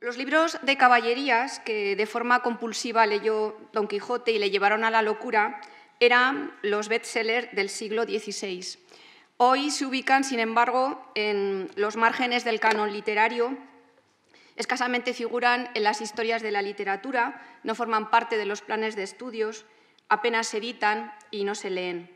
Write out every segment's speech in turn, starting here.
Los libros de caballerías que de forma compulsiva leyó Don Quijote y le llevaron a la locura eran los bestsellers del siglo XVI. Hoy se ubican, sin embargo, en los márgenes del canon literario, escasamente figuran en las historias de la literatura, no forman parte de los planes de estudios, apenas se editan y no se leen.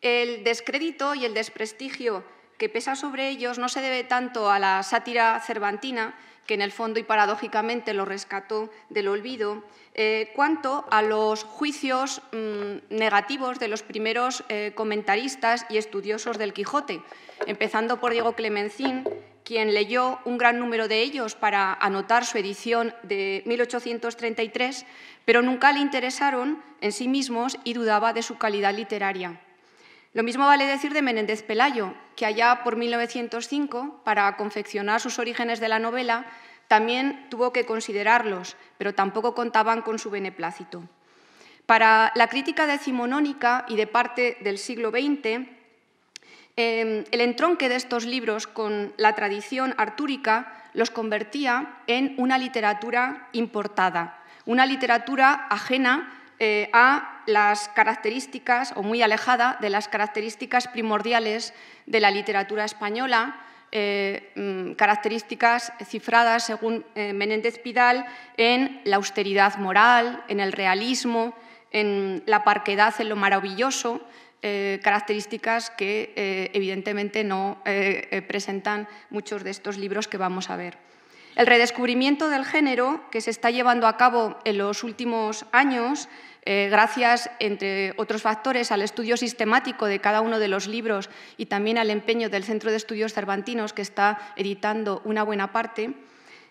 El descrédito y el desprestigio que pesa sobre ellos no se debe tanto a la sátira cervantina, que en el fondo y paradójicamente lo rescató del olvido, eh, cuanto a los juicios mm, negativos de los primeros eh, comentaristas y estudiosos del Quijote, empezando por Diego Clemencín, quien leyó un gran número de ellos para anotar su edición de 1833, pero nunca le interesaron en sí mismos y dudaba de su calidad literaria. Lo mismo vale decir de Menéndez Pelayo, que allá por 1905, para confeccionar sus orígenes de la novela, también tuvo que considerarlos, pero tampoco contaban con su beneplácito. Para la crítica decimonónica y de parte del siglo XX, em, el entronque de estos libros con la tradición artúrica los convertía en una literatura importada, una literatura ajena eh, a las características, o muy alejada de las características primordiales de la literatura española, eh, mm, características cifradas, según eh, Menéndez Pidal, en la austeridad moral, en el realismo, en la parquedad, en lo maravilloso, eh, características que evidentemente no presentan muchos de estos libros que vamos a ver. El redescubrimiento del género que se está llevando a cabo en los últimos años eh, gracias, entre otros factores, al estudio sistemático de cada uno de los libros y también al empeño del Centro de Estudios Cervantinos, que está editando una buena parte,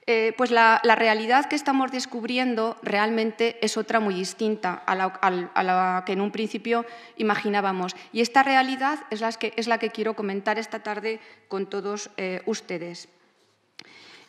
eh, pues la, realidad que estamos descubriendo realmente es otra muy distinta a la, que en un principio imaginábamos. Y esta realidad es la que, es la que quiero comentar esta tarde con todos eh, ustedes.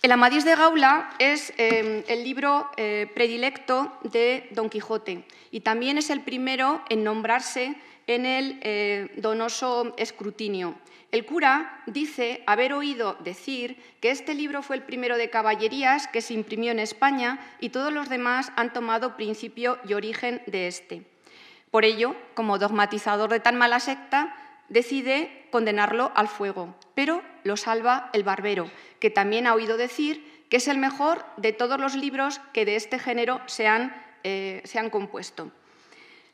El Amadís de Gaula es eh, el libro eh, predilecto de Don Quijote y también es el primero en nombrarse en el eh, donoso escrutinio. El cura dice haber oído decir que este libro fue el primero de caballerías que se imprimió en España y todos los demás han tomado principio y origen de este. Por ello, como dogmatizador de tan mala secta, decide condenarlo al fuego, pero lo salva el barbero, que también ha oído decir que es el mejor de todos los libros que de este género se han, eh, compuesto.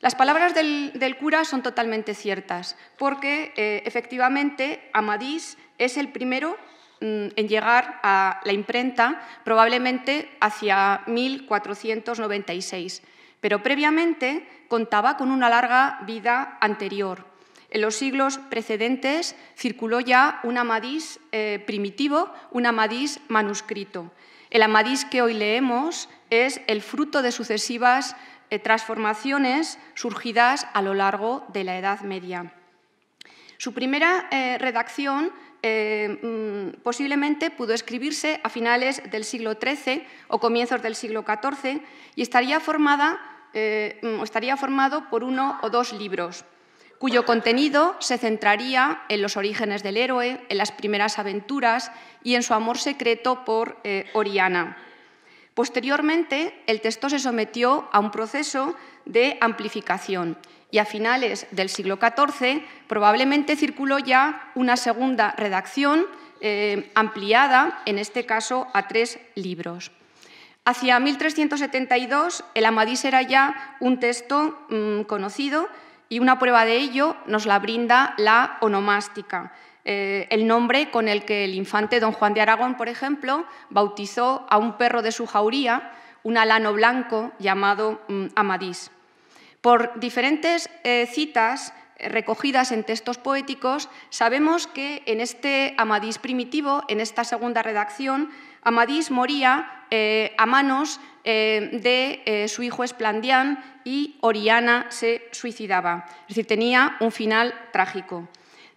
Las palabras del, cura son totalmente ciertas, porque eh, efectivamente Amadís es el primero mm, en llegar a la imprenta, probablemente hacia 1496, pero previamente contaba con una larga vida anterior. En los siglos precedentes circuló ya un amadís eh, primitivo, un amadís manuscrito. El amadís que hoy leemos es el fruto de sucesivas eh, transformaciones surgidas a lo largo de la Edad Media. Su primera eh, redacción mm, posiblemente pudo escribirse a finales del siglo XIII o comienzos del siglo XIV y estaría, formada, mm, estaría formado por uno o dos libros cuyo contenido se centraría en los orígenes del héroe, en las primeras aventuras y en su amor secreto por eh, Oriana. Posteriormente, el texto se sometió a un proceso de amplificación y a finales del siglo XIV probablemente circuló ya una segunda redacción eh, ampliada, en este caso a tres libros. Hacia 1372, el Amadís era ya un texto mm, conocido, y una prueba de ello nos la brinda la onomástica, eh, el nombre con el que el infante don Juan de Aragón, por ejemplo, bautizó a un perro de su jauría, un alano blanco llamado mm, Amadís. Por diferentes eh, citas eh, recogidas en textos poéticos, sabemos que en este Amadís primitivo, en esta segunda redacción, Amadís moría eh, a manos eh, de eh, su hijo Esplandián y Oriana se suicidaba. Es decir, tenía un final trágico.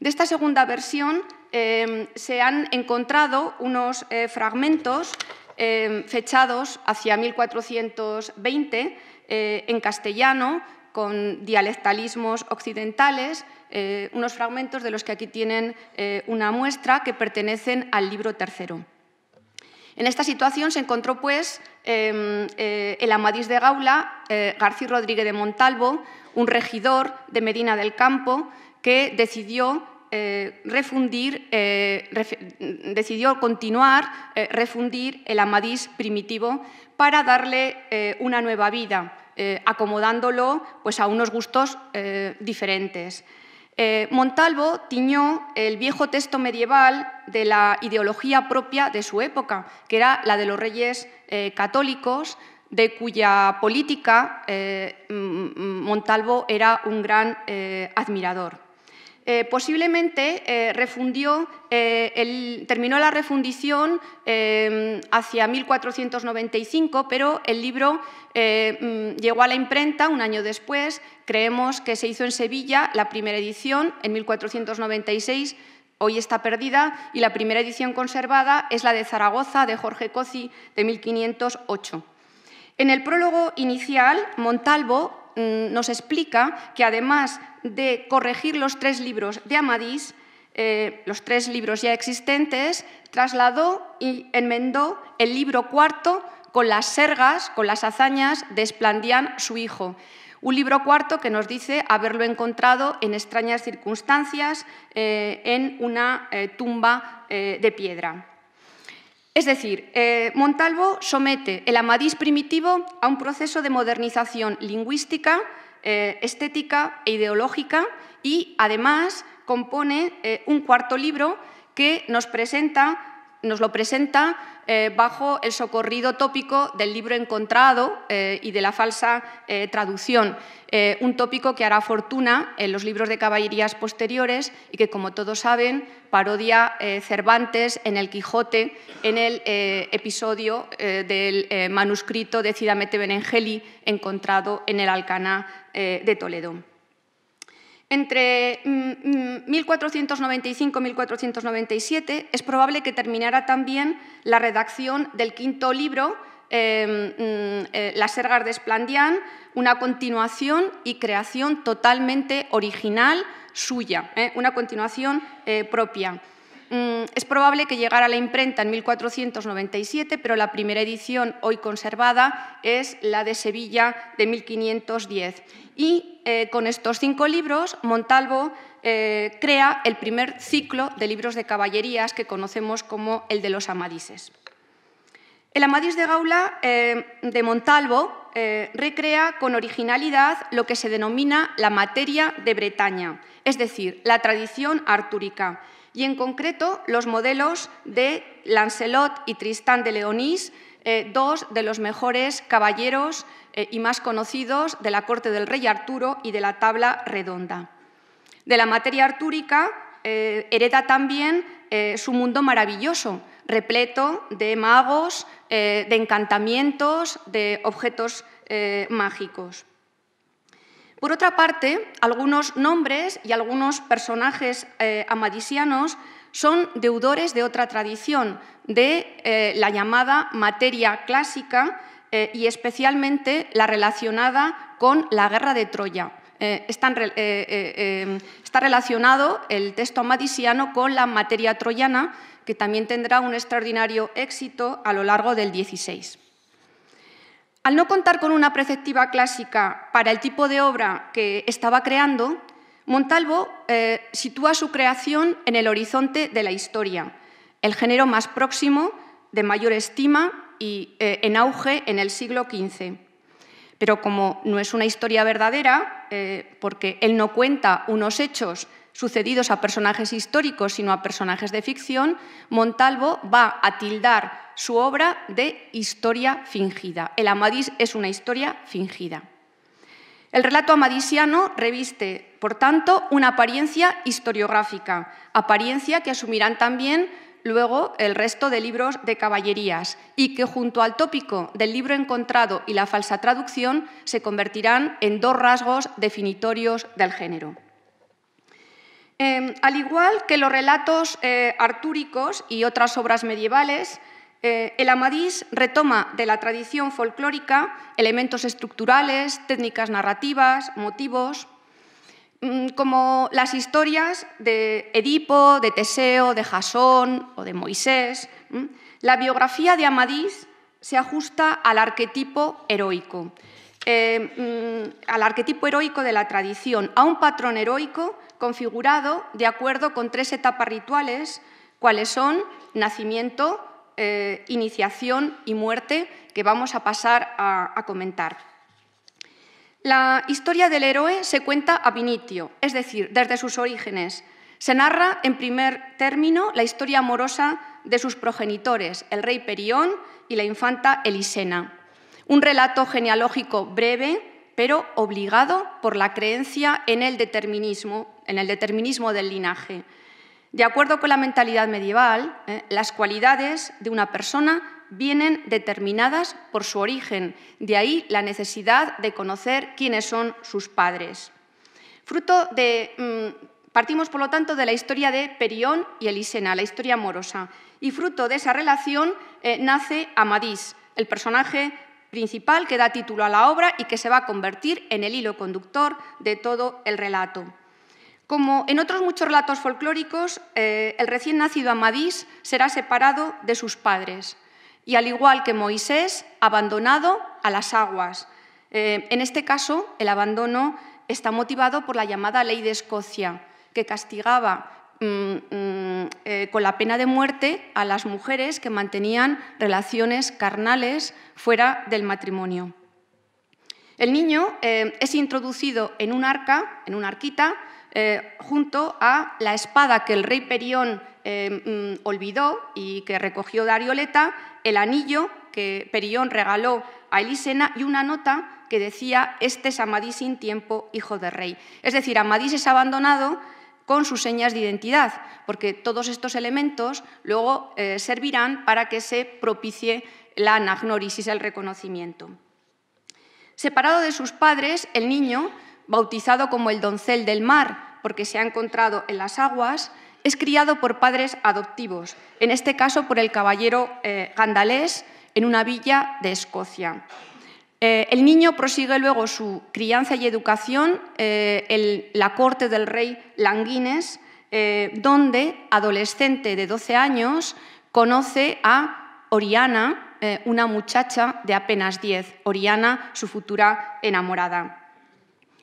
De esta segunda versión se han encontrado unos fragmentos fechados hacia 1420 en castellano con dialectalismos occidentales, unos fragmentos de los que aquí tienen una muestra que pertenecen al libro tercero. En esta situación se encontró pues em, eh, el Amadís de Gaula, eh, García Rodríguez de Montalvo, un regidor de Medina del Campo, que decidió eh, refundir, decidió continuar, refundir el Amadís primitivo para darle una nueva vida, acomodándolo pues, a unos gustos diferentes. Montalvo tiñó el viejo texto medieval de la ideología propia de su época, que era la de los reyes eh, católicos, de cuya política eh, Montalvo era un gran eh, admirador. posiblemente refundió, terminó la refundición hacia 1495, pero el libro llegó a la imprenta un año después. Creemos que se hizo en Sevilla la primera edición en 1496 Hoy está perdida y la primera edición conservada es la de Zaragoza de Jorge Coci de 1508. En el prólogo inicial, Montalvo mm, nos explica que además de corregir los tres libros de Amadís, eh, los tres libros ya existentes, trasladó y enmendó el libro cuarto con las sergas, con las hazañas de Esplandián, su hijo. Un libro cuarto que nos dice haberlo encontrado en extrañas circunstancias eh, en una eh, tumba eh, de piedra. Es decir, Montalvo somete el amadís primitivo a un proceso de modernización lingüística, estética e ideológica y además compone un cuarto libro que nos presenta nos lo presenta eh, bajo el socorrido tópico del libro encontrado eh, y de la falsa eh, traducción, un tópico que hará fortuna en los libros de caballerías posteriores y que, como todos saben, parodia Cervantes en El Quijote en el episodio del manuscrito de Cidamete Benengeli encontrado en el Alcana de Toledo. Entre 1495 mm, mm, y 1497 es probable que terminara también la redacción del quinto libro, em, mm, eh, Las Sergas de Esplandián, una continuación y creación totalmente original suya, eh, una continuación eh, propia. es probable que llegara a la imprenta en 1497, pero la primera edición hoy conservada es la de Sevilla de 1510. Y eh, con estos cinco libros, Montalvo eh, crea el primer ciclo de libros de caballerías que conocemos como el de los Amadises. El Amadís de Gaula eh, de Montalvo recrea con originalidad lo que se denomina la materia de Bretaña, es decir, la tradición artúrica, y en concreto los modelos de Lancelot y Tristán de Leonís, eh, dos de los mejores caballeros eh, y más conocidos de la corte del rey Arturo y de la tabla redonda. De la materia artúrica eh, hereda también su mundo maravilloso, repleto de magos, de encantamientos, de objetos mágicos. Por otra parte, algunos nombres y algunos personajes amadisianos son deudores de otra tradición, de eh, la llamada materia clásica eh, y especialmente la relacionada con la guerra de Troya. Eh, em, está relacionado el texto amadisiano con la materia troyana, que también tendrá un extraordinario éxito a lo largo del XVI. Al no contar con una preceptiva clásica para el tipo de obra que estaba creando, Montalvo eh, sitúa su creación en el horizonte de la historia, el género más próximo, de mayor estima y eh, en auge en el siglo XV. Pero como no es una historia verdadera, eh, porque él no cuenta unos hechos sucedidos a personajes históricos, sino a personajes de ficción, Montalvo va a tildar su obra de historia fingida. El Amadís es una historia fingida. El relato amadiciano reviste por tanto, una apariencia historiográfica, apariencia que asumirán también luego el resto de libros de caballerías y que junto al tópico del libro encontrado y la falsa traducción se convertirán en dos rasgos definitorios del género. Eh, al igual que los relatos eh, artúricos y otras obras medievales, eh, el Amadís retoma de la tradición folclórica elementos estructurales, técnicas narrativas, motivos, Mm, como las historias de Edipo, de Teseo, de Jasón o de Moisés, mm, la biografía de Amadís se ajusta al arquetipo heroico, eh, mm, al arquetipo heroico de la tradición, a un patrón heroico configurado de acuerdo con tres etapas rituales, cuáles son nacimiento, eh, iniciación y muerte, que vamos a pasar a comentar. La historia del héroe se cuenta a vinitio, es decir, desde sus orígenes. Se narra, en primer término, la historia amorosa de sus progenitores, el rey Perión y la infanta Elisena. Un relato genealógico breve, pero obligado por la creencia en el determinismo, en el determinismo del linaje. De acuerdo con la mentalidad medieval, eh, las cualidades de una persona vienen determinadas por su origen, de ahí la necesidad de conocer quiénes son sus padres. Fruto de, mm, partimos, por lo tanto, de la historia de Perión y Elisena, la historia amorosa, y fruto de esa relación eh, nace Amadís, el personaje principal que da título a la obra y que se va a convertir en el hilo conductor de todo el relato. Como en otros muchos relatos folclóricos, eh, el recién nacido Amadís será separado de sus padres y al igual que Moisés, abandonado a las aguas. Eh, en este caso, el abandono está motivado por la llamada ley de Escocia, que castigaba mm, mm, eh, con la pena de muerte a las mujeres que mantenían relaciones carnales fuera del matrimonio. El niño eh, es introducido en un arca, en una arquita, eh, junto a la espada que el rey Perión eh, mm, olvidó y que recogió Darioleta, el anillo que Perión regaló a Elisena y una nota que decía, este es Amadís sin tiempo, hijo de rey. Es decir, Amadís es abandonado con sus señas de identidad, porque todos estos elementos luego eh, servirán para que se propicie la anagnorisis, el reconocimiento. Separado de sus padres, el niño bautizado como el doncel del mar, porque se ha encontrado en las aguas, es criado por padres adoptivos, en este caso por el caballero eh, gandalés, en una villa de Escocia. Eh, el niño prosigue luego su crianza y educación eh, en la corte del rey Languines, donde, adolescente de 12 años, conoce a Oriana, una muchacha de apenas 10, Oriana, su futura enamorada.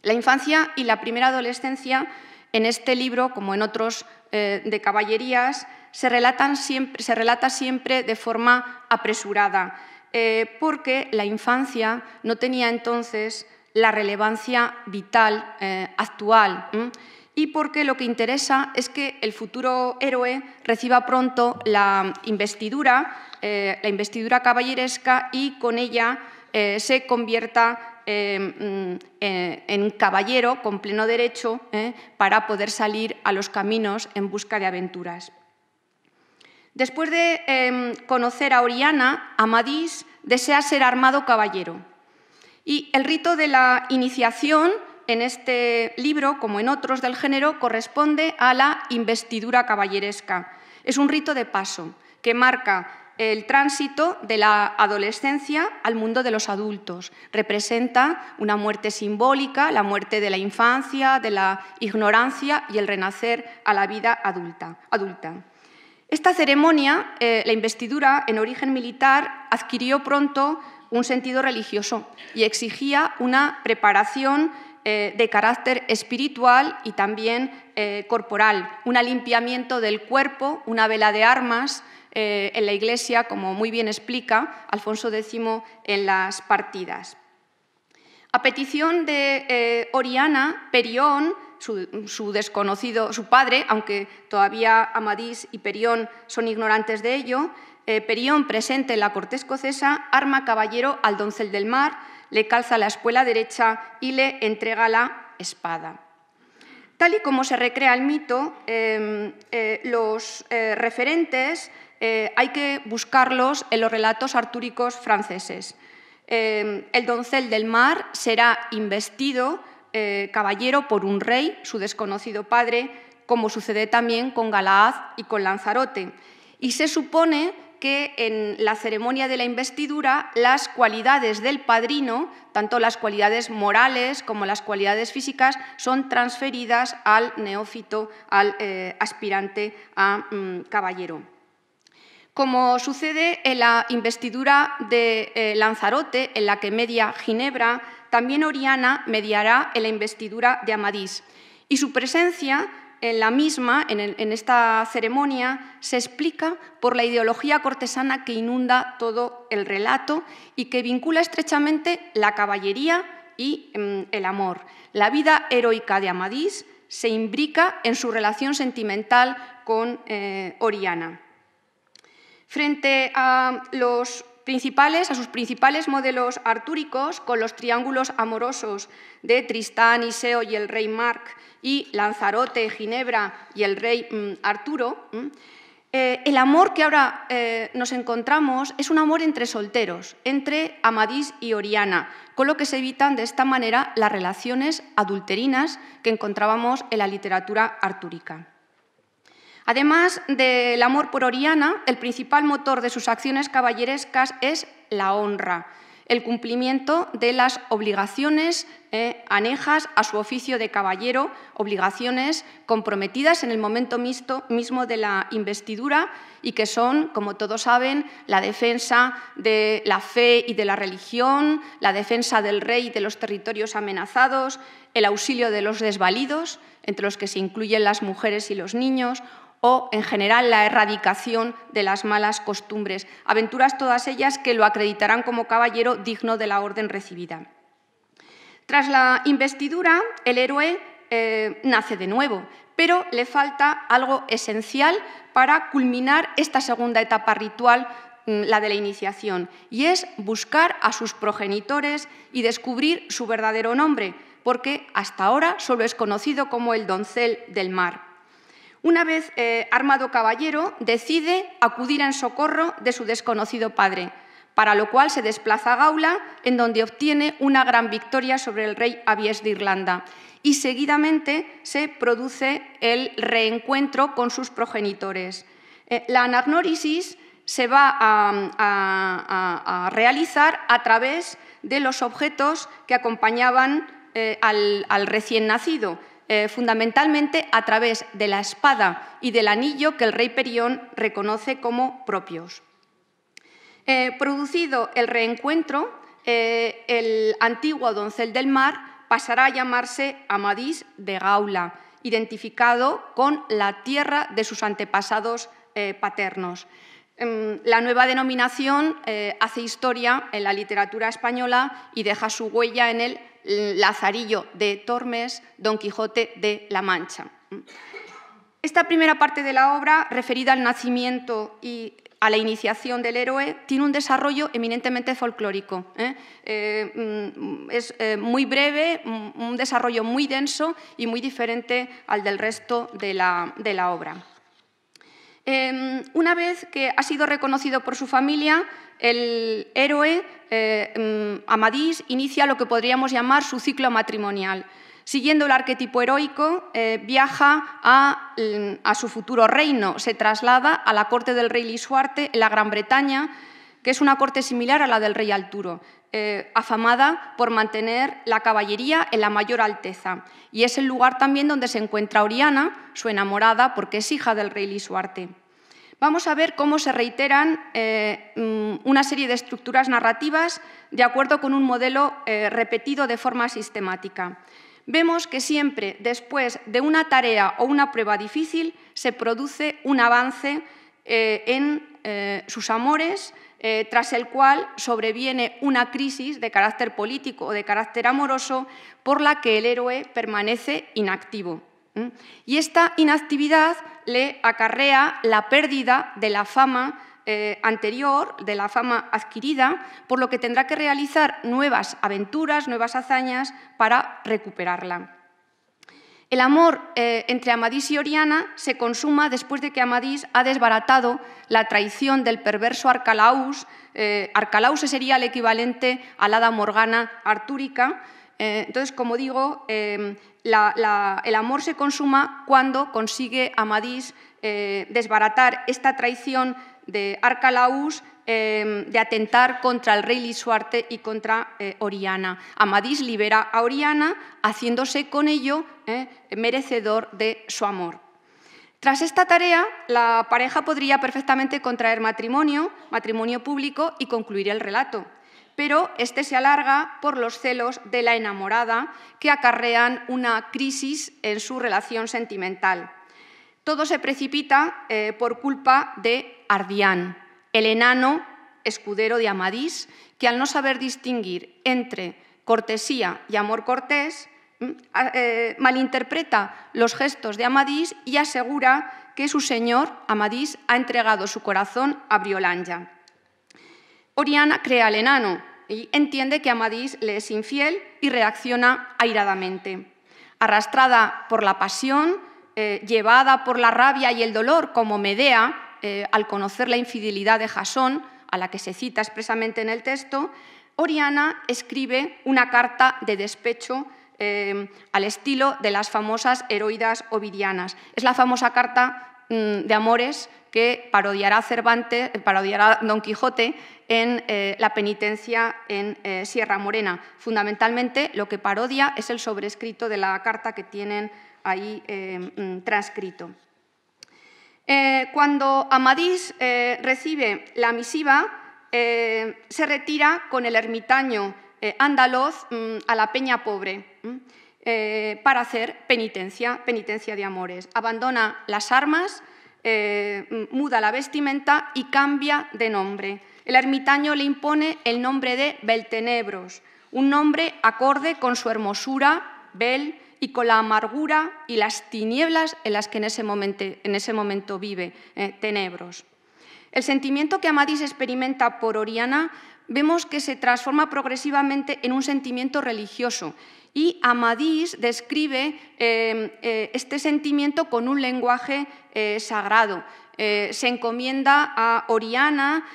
La infancia y la primera adolescencia en este libro, como en otros eh, de caballerías, se, relatan se relata siempre de forma apresurada, eh, porque la infancia no tenía entonces la relevancia vital eh, actual y porque lo que interesa es que el futuro héroe reciba pronto la investidura, la investidura caballeresca y con ella se convierta Em, mm, eh, en caballero con pleno derecho eh, para poder salir a los caminos en busca de aventuras. Después de em, conocer a Oriana, Amadís desea ser armado caballero. Y el rito de la iniciación en este libro, como en otros del género, corresponde a la investidura caballeresca. Es un rito de paso que marca el tránsito de la adolescencia al mundo de los adultos. Representa una muerte simbólica, la muerte de la infancia, de la ignorancia y el renacer a la vida adulta. adulta. Esta ceremonia, eh, la investidura en origen militar, adquirió pronto un sentido religioso y exigía una preparación eh, de carácter espiritual y también eh, corporal, un limpiamiento del cuerpo, una vela de armas, eh, en la Iglesia, como muy bien explica Alfonso X en las partidas. A petición de eh, Oriana, Perión, su, desconocido, su padre, aunque todavía Amadís y Perión son ignorantes de ello, eh, Perión, presente en la corte escocesa, arma caballero al doncel del mar, le calza la espuela derecha y le entrega la espada. Tal y como se recrea el mito, em, los referentes eh, hay que buscarlos en los relatos artúricos franceses. Eh, el doncel del mar será investido eh, caballero por un rey, su desconocido padre, como sucede también con Galaad y con Lanzarote. Y se supone que en la ceremonia de la investidura las cualidades del padrino, tanto las cualidades morales como las cualidades físicas, son transferidas al neófito, al aspirante a mm, caballero como sucede en la investidura de eh, Lanzarote, en la que media Ginebra, también Oriana mediará en la investidura de Amadís. Y su presencia en la misma, en, esta ceremonia, se explica por la ideología cortesana que inunda todo el relato y que vincula estrechamente la caballería y mm, el amor. La vida heroica de Amadís se imbrica en su relación sentimental con eh, Oriana frente a, sus principales modelos artúricos, con los triángulos amorosos de Tristán, Iseo y el rey Marc, y Lanzarote, Ginebra y el rey mm, Arturo, mm, eh, el amor que ahora eh, nos encontramos es un amor entre solteros, entre Amadís y Oriana, con lo que se evitan de esta manera las relaciones adulterinas que encontrábamos en la literatura artúrica. Además del amor por Oriana, el principal motor de sus acciones caballerescas es la honra, el cumplimiento de las obligaciones eh, anejas a su oficio de caballero, obligaciones comprometidas en el momento mismo de la investidura y que son, como todos saben, la defensa de la fe y de la religión, la defensa del rey y de los territorios amenazados, el auxilio de los desvalidos, entre los que se incluyen las mujeres y los niños, o, en general, la erradicación de las malas costumbres, aventuras todas ellas que lo acreditarán como caballero digno de la orden recibida. Tras la investidura, el héroe eh, nace de nuevo, pero le falta algo esencial para culminar esta segunda etapa ritual mm, la de la iniciación, y es buscar a sus progenitores y descubrir su verdadero nombre, porque hasta ahora solo es conocido como el doncel del mar. Una vez eh, armado caballero, decide acudir en socorro de su desconocido padre, para lo cual se desplaza a Gaula, en donde obtiene una gran victoria sobre el rey Avies de Irlanda. Y seguidamente se produce el reencuentro con sus progenitores. Eh, la anagnórisis se va a, realizar a través de los objetos que acompañaban eh, al recién nacido, eh, fundamentalmente a través de la espada y del anillo que el rey Perión reconoce como propios. Eh, producido el reencuentro, eh, el antiguo doncel del mar pasará a llamarse Amadís de Gaula, identificado con la tierra de sus antepasados paternos. Mm, la nueva denominación hace historia en la literatura española y deja su huella en el Lazarillo de Tormes, Don Quijote de la Mancha. Esta primera parte de la obra, referida al nacimiento y a la iniciación del héroe, tiene un desarrollo eminentemente folclórico. ¿eh? Eh, mm, es eh, muy breve, mm, un desarrollo muy denso y muy diferente al del resto de la obra. Em, una vez que ha sido reconocido por su familia, el héroe eh, mm, Amadís inicia lo que podríamos llamar su ciclo matrimonial. Siguiendo el arquetipo heroico, eh, viaja mm, a, su futuro reino, se traslada a la corte del rey Lisuarte en la Gran Bretaña, que es una corte similar a la del rey Alturo, eh, afamada por mantener la caballería en la mayor alteza. Y es el lugar también donde se encuentra Oriana, su enamorada, porque es hija del rey Lisuarte. Vamos a ver cómo se reiteran eh, mm, una serie de estructuras narrativas de acuerdo con un modelo eh, repetido de forma sistemática. Vemos que siempre después de una tarea o una prueba difícil se produce un avance eh, en sus amores, tras el cual sobreviene una crisis de carácter político o de carácter amoroso por la que el héroe permanece inactivo. Y esta inactividad le acarrea la pérdida de la fama eh, anterior, de la fama adquirida, por lo que tendrá que realizar nuevas aventuras, nuevas hazañas para recuperarla. El amor eh, entre Amadís y Oriana se consuma después de que Amadís ha desbaratado la traición del perverso Arcalaus. Eh, Arcalaus sería el equivalente a la hada morgana artúrica. entonces, como digo, el amor se consuma cuando consigue Amadís eh, desbaratar esta traición de Arcalaus eh, de atentar contra el rey Lisuarte y contra eh, Oriana. Amadís libera a Oriana, haciéndose con ello merecedor de su amor. Tras esta tarea, la pareja podría perfectamente contraer matrimonio, matrimonio público, y concluir el relato pero este se alarga por los celos de la enamorada que acarrean una crisis en su relación sentimental. Todo se precipita eh, por culpa de Ardián, el enano escudero de Amadís, que al no saber distinguir entre cortesía y amor cortés, mm, eh, malinterpreta los gestos de Amadís y asegura que su señor, Amadís, ha entregado su corazón a Briolanja. Oriana crea al enano y entiende que Amadís le es infiel y reacciona airadamente. Arrastrada por la pasión, eh, llevada por la rabia y el dolor, como Medea, eh, al conocer la infidelidad de Jasón, a la que se cita expresamente en el texto, Oriana escribe una carta de despecho eh, al estilo de las famosas heroidas ovidianas. Es la famosa carta Mm, de amores que parodiará, Cervantes, eh, parodiará Don Quijote en eh, La penitencia en eh, Sierra Morena. Fundamentalmente lo que parodia es el sobrescrito de la carta que tienen ahí mm, transcrito. cuando Amadís recibe la misiva, se retira con el ermitaño andaluz mm, a la Peña Pobre. Eh, para hacer penitencia, penitencia de amores. Abandona las armas, eh, muda la vestimenta y cambia de nombre. El ermitaño le impone el nombre de Beltenebros, un nombre acorde con su hermosura, Bel, y con la amargura y las tinieblas en las que en ese momento, vive, eh, Tenebros. El sentimiento que Amadis experimenta por Oriana vemos que se transforma progresivamente en un sentimiento religioso. Y Amadís describe eh, eh, este sentimiento con un lenguaje eh, sagrado. se encomienda a Oriana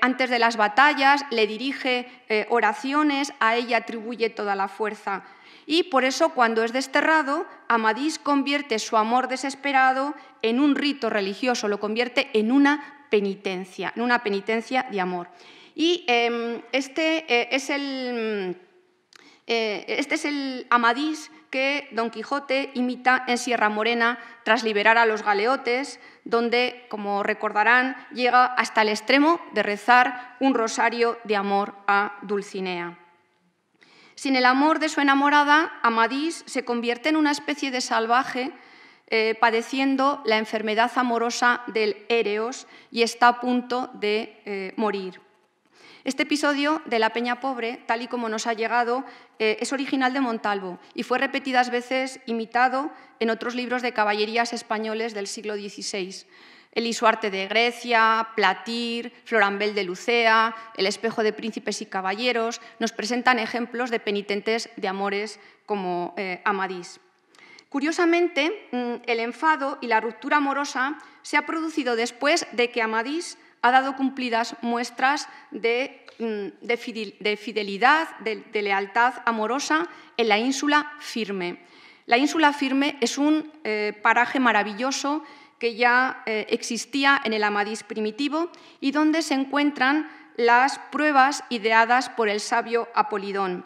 antes de las batallas, le dirige oraciones, a ella atribuye toda la fuerza. Y por eso cuando es desterrado, Amadís convierte su amor desesperado en un rito religioso, lo convierte en una penitencia, en una penitencia de amor. Y em, este, eh, mm, eh, este, es el, Amadís que Don Quijote imita en Sierra Morena tras liberar a los galeotes, donde, como recordarán, llega hasta el extremo de rezar un rosario de amor a Dulcinea. Sin el amor de su enamorada, Amadís se convierte en una especie de salvaje eh, padeciendo la enfermedad amorosa del Ereos y está a punto de morir. Este episodio de La Peña Pobre, tal y como nos ha llegado, eh, es original de Montalvo y fue repetidas veces imitado en otros libros de caballerías españoles del siglo XVI. El Isuarte de Grecia, Platir, Florambel de Lucea, El espejo de príncipes y caballeros nos presentan ejemplos de penitentes de amores como eh, Amadís. Curiosamente, mm, el enfado y la ruptura amorosa se ha producido después de que Amadís ha dado cumplidas muestras de, mm, fidelidad, de, lealtad amorosa en la ínsula firme. La ínsula firme es un eh, paraje maravilloso que ya eh, existía en el Amadís primitivo y donde se encuentran las pruebas ideadas por el sabio Apolidón.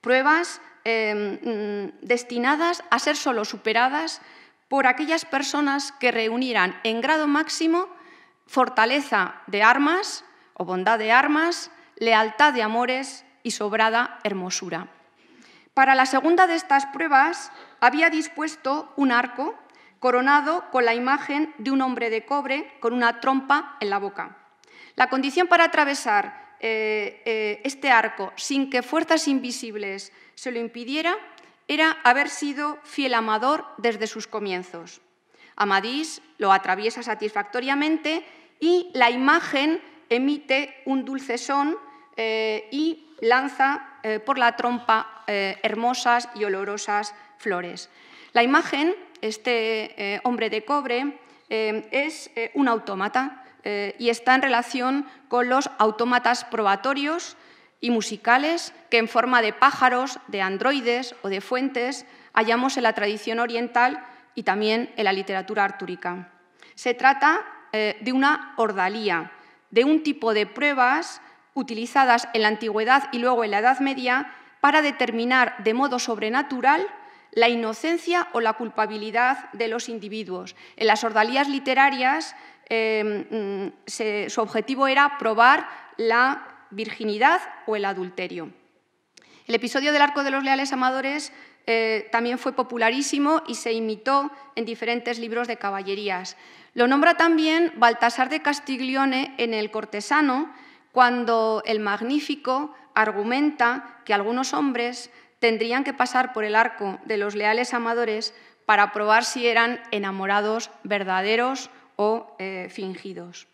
Pruebas eh, mm, destinadas a ser solo superadas por aquellas personas que reunirán en grado máximo fortaleza de armas o bondad de armas, lealtad de amores y sobrada hermosura. Para la segunda de estas pruebas había dispuesto un arco coronado con la imagen de un hombre de cobre con una trompa en la boca. La condición para atravesar eh, eh, este arco sin que fuerzas invisibles se lo impidiera era haber sido fiel amador desde sus comienzos. Amadís lo atraviesa satisfactoriamente y la imagen emite un dulce son eh, y lanza eh, por la trompa eh, hermosas y olorosas flores. La imagen, este hombre de cobre, es un autómata y está en relación con los autómatas probatorios y musicales que en forma de pájaros, de androides o de fuentes hallamos en la tradición oriental y también en la literatura artúrica. Se trata eh, de una ordalía, de un tipo de pruebas utilizadas en la antigüedad y luego en la Edad Media para determinar de modo sobrenatural la inocencia o la culpabilidad de los individuos. En las ordalías literarias eh, mm, su objetivo era probar la virginidad o el adulterio. El episodio del Arco de los Leales Amadores eh, también fue popularísimo y se imitó en diferentes libros de caballerías. Lo nombra también Baltasar de Castiglione en El Cortesano, cuando el Magnífico argumenta que algunos hombres tendrían que pasar por el arco de los leales amadores para probar si eran enamorados verdaderos o eh, fingidos.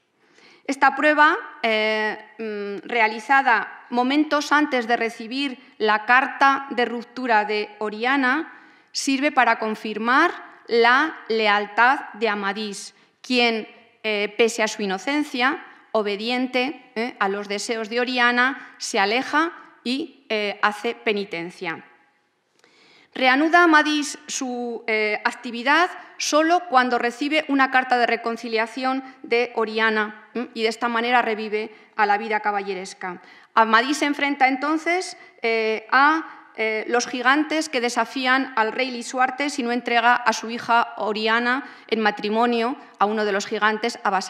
Esta prueba, eh, mm, realizada momentos antes de recibir la carta de ruptura de Oriana, sirve para confirmar la lealtad de Amadís, quien, eh, pese a su inocencia, obediente eh, a los deseos de Oriana, se aleja y hace penitencia. Reanuda Amadís su eh, actividad solo cuando recibe una carta de reconciliación de Oriana y de esta manera revive a la vida caballeresca. Amadís se enfrenta entonces eh, a eh, los gigantes que desafían al rey Lisuarte si no entrega a su hija Oriana en matrimonio a uno de los gigantes, a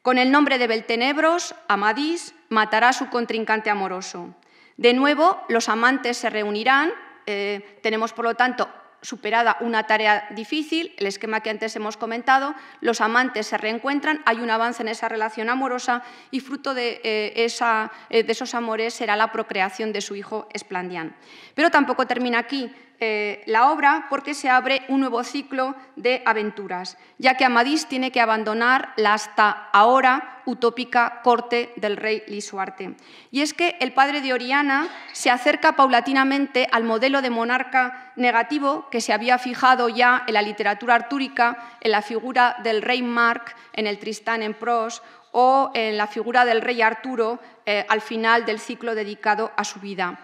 Con el nombre de Beltenebros, Amadís matará a su contrincante amoroso. De nuevo, los amantes se reunirán eh, tenemos, por lo tanto, superada una tarea difícil, el esquema que antes hemos comentado, los amantes se reencuentran, hay un avance en esa relación amorosa y fruto de, eh, eh, de esos amores será la procreación de su hijo Esplandián. Pero tampoco termina aquí. Eh, la obra porque se abre un nuevo ciclo de aventuras, ya que Amadís tiene que abandonar la hasta ahora utópica corte del rey Lisuarte. Y es que el padre de Oriana se acerca paulatinamente al modelo de monarca negativo que se había fijado ya en la literatura artúrica, en la figura del rey Mark, en el Tristán en pros o en la figura del rey Arturo eh, al final del ciclo dedicado a su vida.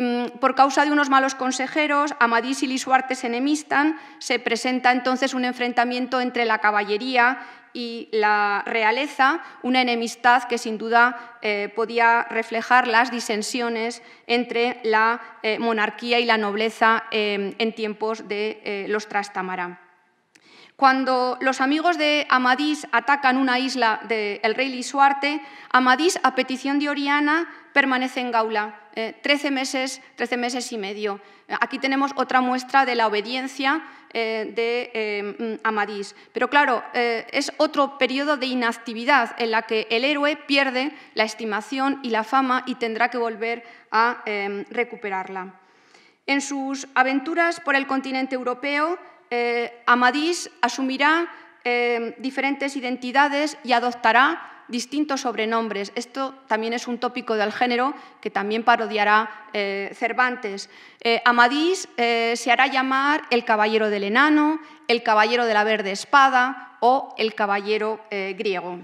Mm, por causa de unos malos consejeros, Amadís y Lisuarte se enemistan, se presenta entonces un enfrentamiento entre la caballería y la realeza, una enemistad que sin duda eh, podía reflejar las disensiones entre la eh, monarquía y la nobleza em, en tiempos de eh, los Trastámara. Cuando los amigos de Amadís atacan una isla del rey Lisuarte, Amadís, a petición de Oriana, permanece en Gaula eh, trece 13, meses, 13 meses y medio. Eh, aquí tenemos otra muestra de la obediencia eh, de mm, Amadís. Pero claro, es otro periodo de inactividad en la que el héroe pierde la estimación y la fama y tendrá que volver a em, recuperarla. En sus aventuras por el continente europeo, Amadís asumirá em, diferentes identidades y adoptará distintos sobrenombres. Esto también es un tópico del género que también parodiará eh, Cervantes. Eh, Amadís eh, se hará llamar el caballero del enano, el caballero de la verde espada o el caballero griego.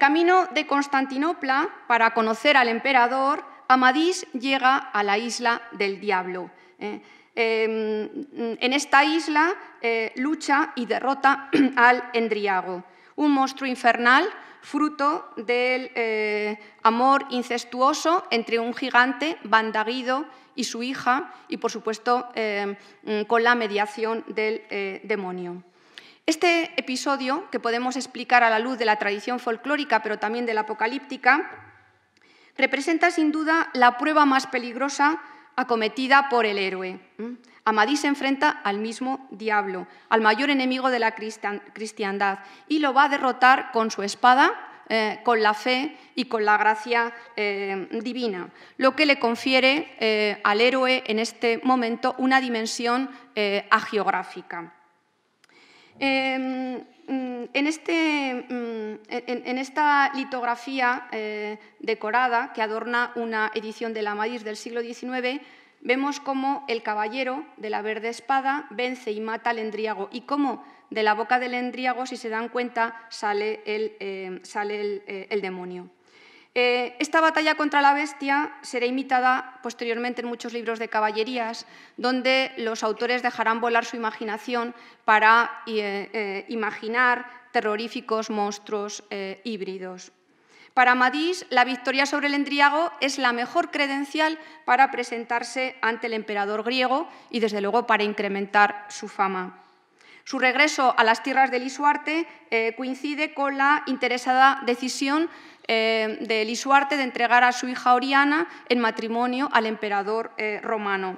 camino de Constantinopla, para conocer al emperador, Amadís llega a la isla del diablo. Em, en esta isla lucha y derrota al Endriago un monstruo infernal fruto del eh, amor incestuoso entre un gigante bandaguido y su hija, y por supuesto eh, mm, con la mediación del eh, demonio. Este episodio, que podemos explicar a la luz de la tradición folclórica, pero también de la apocalíptica, representa sin duda la prueba más peligrosa acometida por el héroe. Amadís se enfrenta al mismo diablo, al mayor enemigo de la cristiandad, y lo va a derrotar con su espada, eh, con la fe y con la gracia eh, divina, lo que le confiere eh, al héroe en este momento una dimensión agiográfica. Em, mm, este, mm, en, esta litografía decorada que adorna una edición de la del siglo XIX, vemos cómo el caballero de la verde espada vence y mata al endriago y cómo de la boca del endriago, si se dan cuenta, sale el, eh, eh, demonio. Eh, esta batalla contra la bestia será imitada posteriormente en muchos libros de caballerías, donde los autores dejarán volar su imaginación para imaginar terroríficos monstruos híbridos. Para Madís, la victoria sobre el Endriago es la mejor credencial para presentarse ante el emperador griego y, desde luego, para incrementar su fama. Su regreso a las tierras de Lisuarte eh, coincide con la interesada decisión eh, de Lisuarte de entregar a su hija Oriana en matrimonio al emperador eh, romano.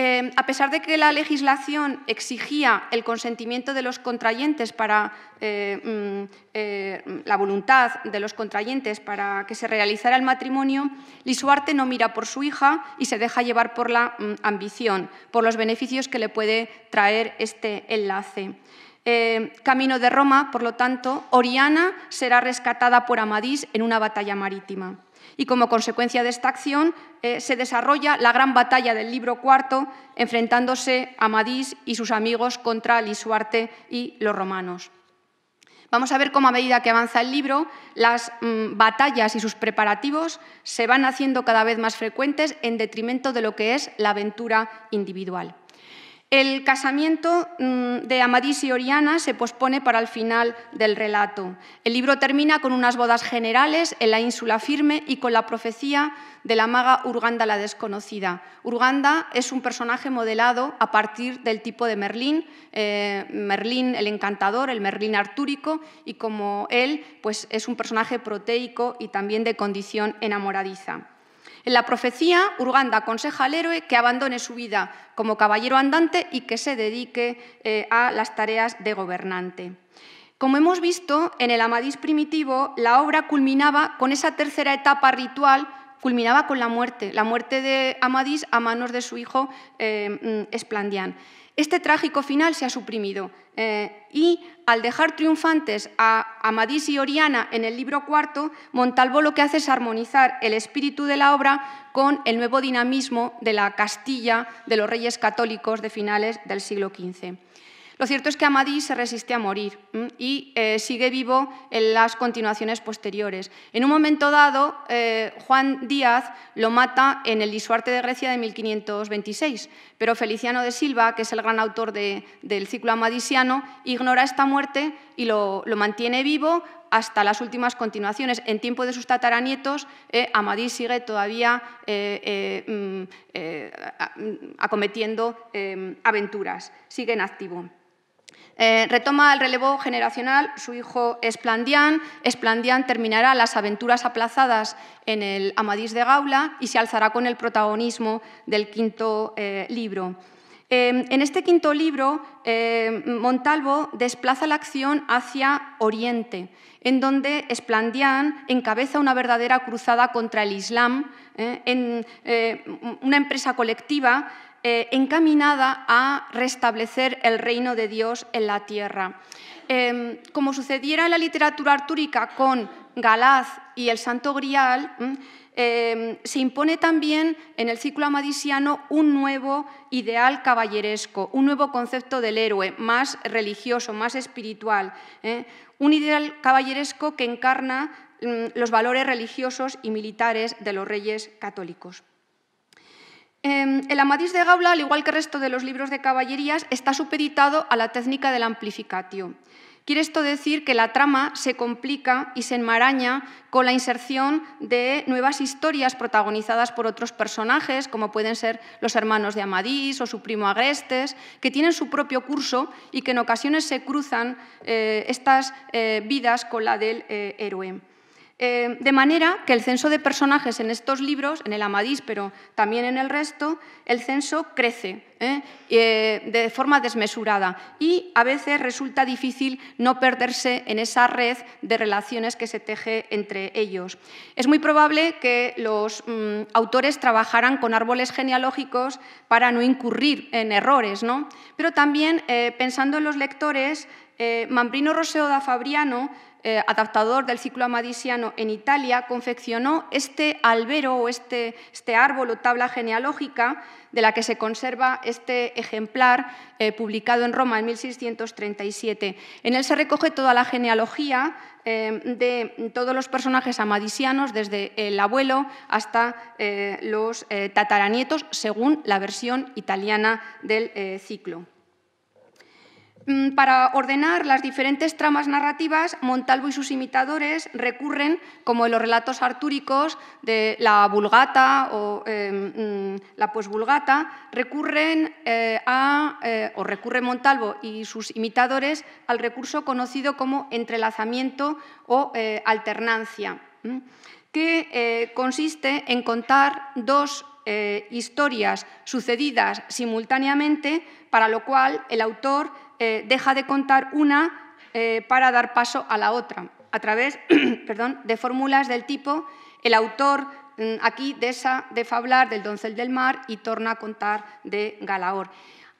Em, a pesar de que la legislación exigía el consentimiento de los contrayentes para eh, mm, eh, la voluntad de los contrayentes para que se realizara el matrimonio, Lisuarte no mira por su hija y se deja llevar por la mm, ambición, por los beneficios que le puede traer este enlace. Em, camino de Roma, por lo tanto, Oriana será rescatada por Amadís en una batalla marítima y como consecuencia de esta acción eh, se desarrolla la gran batalla del libro cuarto, enfrentándose a Amadís y sus amigos contra Lisuarte y los romanos. Vamos a ver cómo a medida que avanza el libro, las mm, batallas y sus preparativos se van haciendo cada vez más frecuentes en detrimento de lo que es la aventura individual. El casamiento mm, de Amadís y Oriana se pospone para el final del relato. El libro termina con unas bodas generales en la ínsula firme y con la profecía de la maga Urganda la desconocida. Urganda es un personaje modelado a partir del tipo de Merlín, eh, Merlín el encantador, el Merlín artúrico, y como él, pues es un personaje proteico y también de condición enamoradiza. En la profecía, Urganda aconseja al héroe que abandone su vida como caballero andante y que se dedique eh, a las tareas de gobernante. Como hemos visto, en el Amadís primitivo, la obra culminaba con esa tercera etapa ritual culminaba con la muerte, la muerte de Amadís a manos de su hijo eh, mm, Esplandián. Este trágico final se ha suprimido eh, y al dejar triunfantes a Amadís y Oriana en el libro cuarto, Montalvo lo que hace es armonizar el espíritu de la obra con el nuevo dinamismo de la Castilla de los reyes católicos de finales del siglo XV. Lo cierto es que Amadís se resiste a morir y eh, sigue vivo en las continuaciones posteriores. En un momento dado, eh, Juan Díaz lo mata en el disuarte de Grecia de 1526, pero Feliciano de Silva, que es el gran autor del ciclo amadisiano, ignora esta muerte y lo, mantiene vivo hasta las últimas continuaciones. En tiempo de sus tataranietos, eh, Amadís sigue todavía mm, mm, acometiendo aventuras, sigue en activo. Eh, retoma el relevo generacional su hijo Esplandián. Esplandián terminará las aventuras aplazadas en el Amadís de Gaula y se alzará con el protagonismo del quinto eh, libro. Eh, en este quinto libro, Montalvo desplaza la acción hacia Oriente, en donde Esplandián encabeza una verdadera cruzada contra el Islam, en una empresa colectiva eh, encaminada a restablecer el reino de Dios en la tierra. Em, como sucediera en la literatura artúrica con Galaz y el Santo Grial, mm, em, se impone también en el ciclo amadisiano un nuevo ideal caballeresco, un nuevo concepto del héroe, más religioso, más espiritual, eh. un ideal caballeresco que encarna mm, los valores religiosos y militares de los reyes católicos. Em, el Amadís de Gaula, al igual que el resto de los libros de caballerías, está supeditado a la técnica del amplificatio. Quiere esto decir que la trama se complica y se enmaraña con la inserción de nuevas historias protagonizadas por otros personajes, como pueden ser los hermanos de Amadís o su primo Agrestes, que tienen su propio curso y que en ocasiones se cruzan eh, estas eh, vidas con la del eh, héroe. Eh, de manera que el censo de personajes en estos libros, en el Amadís, pero también en el resto, el censo crece ¿eh? Eh, de forma desmesurada y a veces resulta difícil no perderse en esa red de relaciones que se teje entre ellos. Es muy probable que los mm, autores trabajaran con árboles genealógicos para no incurrir en errores, ¿no? pero también pensando en los lectores, Mambrino Roseo da Fabriano eh, adaptador del ciclo amadisiano en Italia, confeccionó este albero o este, este, árbol o tabla genealógica de la que se conserva este ejemplar eh, publicado en Roma en 1637. En él se recoge toda la genealogía eh, de todos los personajes amadisianos, desde el abuelo hasta los tataranietos, según la versión italiana del ciclo. Mm, para ordenar las diferentes tramas narrativas, Montalvo y sus imitadores recurren, como en los relatos artúricos de la vulgata o em, mm, la posvulgata, recurren eh, a, eh, o recurre Montalvo y sus imitadores al recurso conocido como entrelazamiento o eh, alternancia, que consiste en contar dos historias sucedidas simultáneamente, para lo cual el autor eh, deja de contar una eh, para dar paso a la otra, a través perdón, de fórmulas del tipo el autor mm, aquí de de Fablar del Doncel del Mar y torna a contar de Galaor.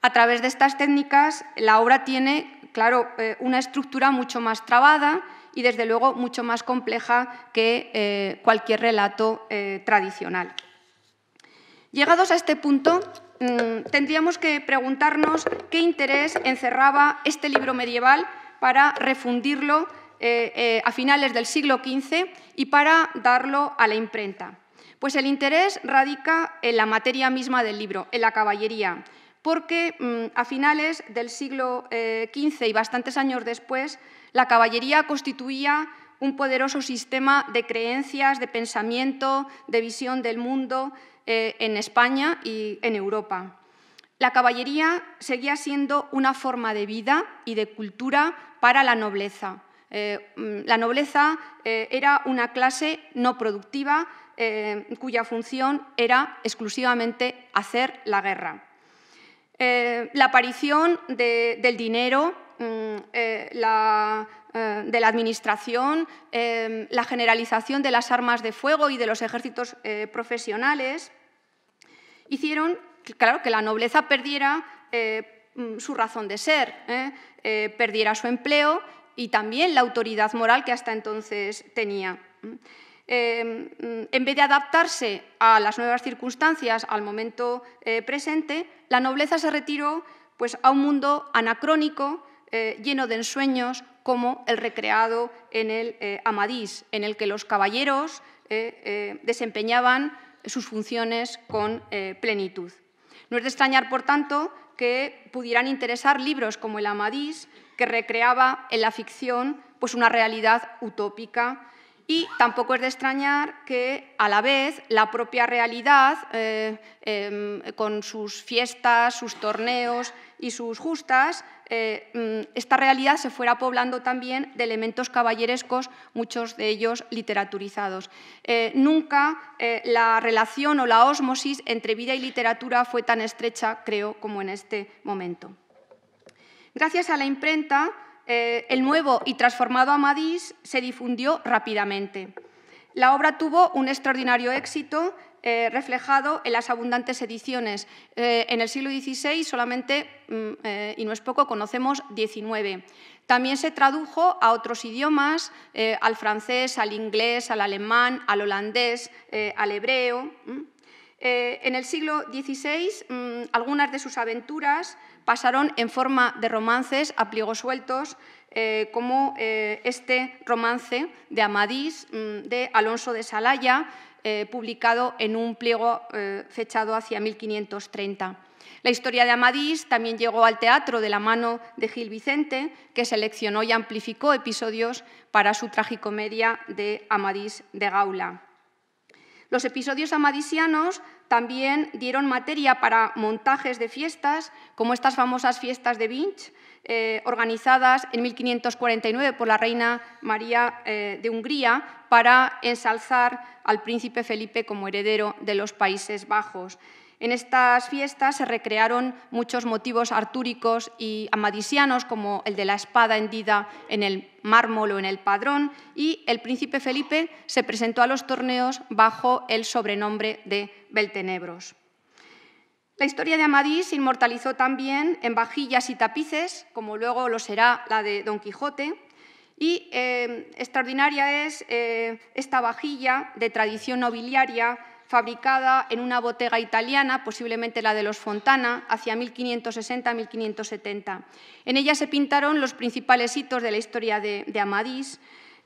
A través de estas técnicas la obra tiene, claro, eh, una estructura mucho más trabada y desde luego mucho más compleja que cualquier relato tradicional. Llegados a este punto, Mm, tendríamos que preguntarnos qué interés encerraba este libro medieval para refundirlo eh, eh, a finales del siglo XV y para darlo a la imprenta. Pues el interés radica en la materia misma del libro, en la caballería, porque mm, a finales del siglo XV eh, y bastantes años después, la caballería constituía un poderoso sistema de creencias, de pensamiento, de visión del mundo, eh, en España y en Europa. La caballería seguía siendo una forma de vida y de cultura para la nobleza. Eh, mm, la nobleza eh, era una clase no productiva cuya función era exclusivamente hacer la guerra. la aparición del dinero, mm, la eh, de la Administración, em, la generalización de las armas de fuego y de los ejércitos eh, profesionales, hicieron, claro, que la nobleza perdiera eh, mm, su razón de ser, perdiera su empleo y también la autoridad moral que hasta entonces tenía. Em, mm, en vez de adaptarse a las nuevas circunstancias, al momento presente, la nobleza se retiró pues, a un mundo anacrónico eh, lleno de ensueños como el recreado en el eh, Amadís, en el que los caballeros eh, desempeñaban sus funciones con plenitud. No es de extrañar, por tanto, que pudieran interesar libros como el Amadís, que recreaba en la ficción pues, una realidad utópica y tampoco es de extrañar que, a la vez, la propia realidad, eh, em, con sus fiestas, sus torneos y sus justas, eh, mm, esta realidad se fuera poblando también de elementos caballerescos, muchos de ellos literaturizados. Eh, nunca la relación o la ósmosis entre vida y literatura fue tan estrecha, creo, como en este momento. Gracias a la imprenta, eh, el nuevo y transformado Amadís se difundió rápidamente. La obra tuvo un extraordinario éxito eh, reflejado en las abundantes ediciones. Eh, en el siglo XVI solamente, mm, y no es poco, conocemos 19. También se tradujo a otros idiomas, al francés, al inglés, al alemán, al holandés, al hebreo. Mm, eh, en el siglo XVI, mm, algunas de sus aventuras pasaron en forma de romances a pliegos sueltos, eh, como eh, este romance de Amadís mm, de Alonso de Salaya, publicado en un pliego fechado hacia 1530. La historia de Amadís también llegó al teatro de la mano de Gil Vicente, que seleccionó y amplificó episodios para su tragicomedia de Amadís de Gaula. Los episodios amadicianos también dieron materia para montajes de fiestas, como estas famosas fiestas de Vinch, eh, organizadas en 1549 por la reina María eh, de Hungría para ensalzar al príncipe Felipe como heredero de los Países Bajos. En estas fiestas se recrearon muchos motivos artúricos y amadisianos, como el de la espada hendida en el mármol o en el padrón, y el príncipe Felipe se presentó a los torneos bajo el sobrenombre de Beltenebros. La historia de Amadís se inmortalizó también en vajillas y tapices, como luego lo será la de Don Quijote, y eh, extraordinaria es eh, esta vajilla de tradición nobiliaria fabricada en una botega italiana, posiblemente la de los Fontana, hacia 1560-1570. En ella se pintaron los principales hitos de la historia de, Amadís.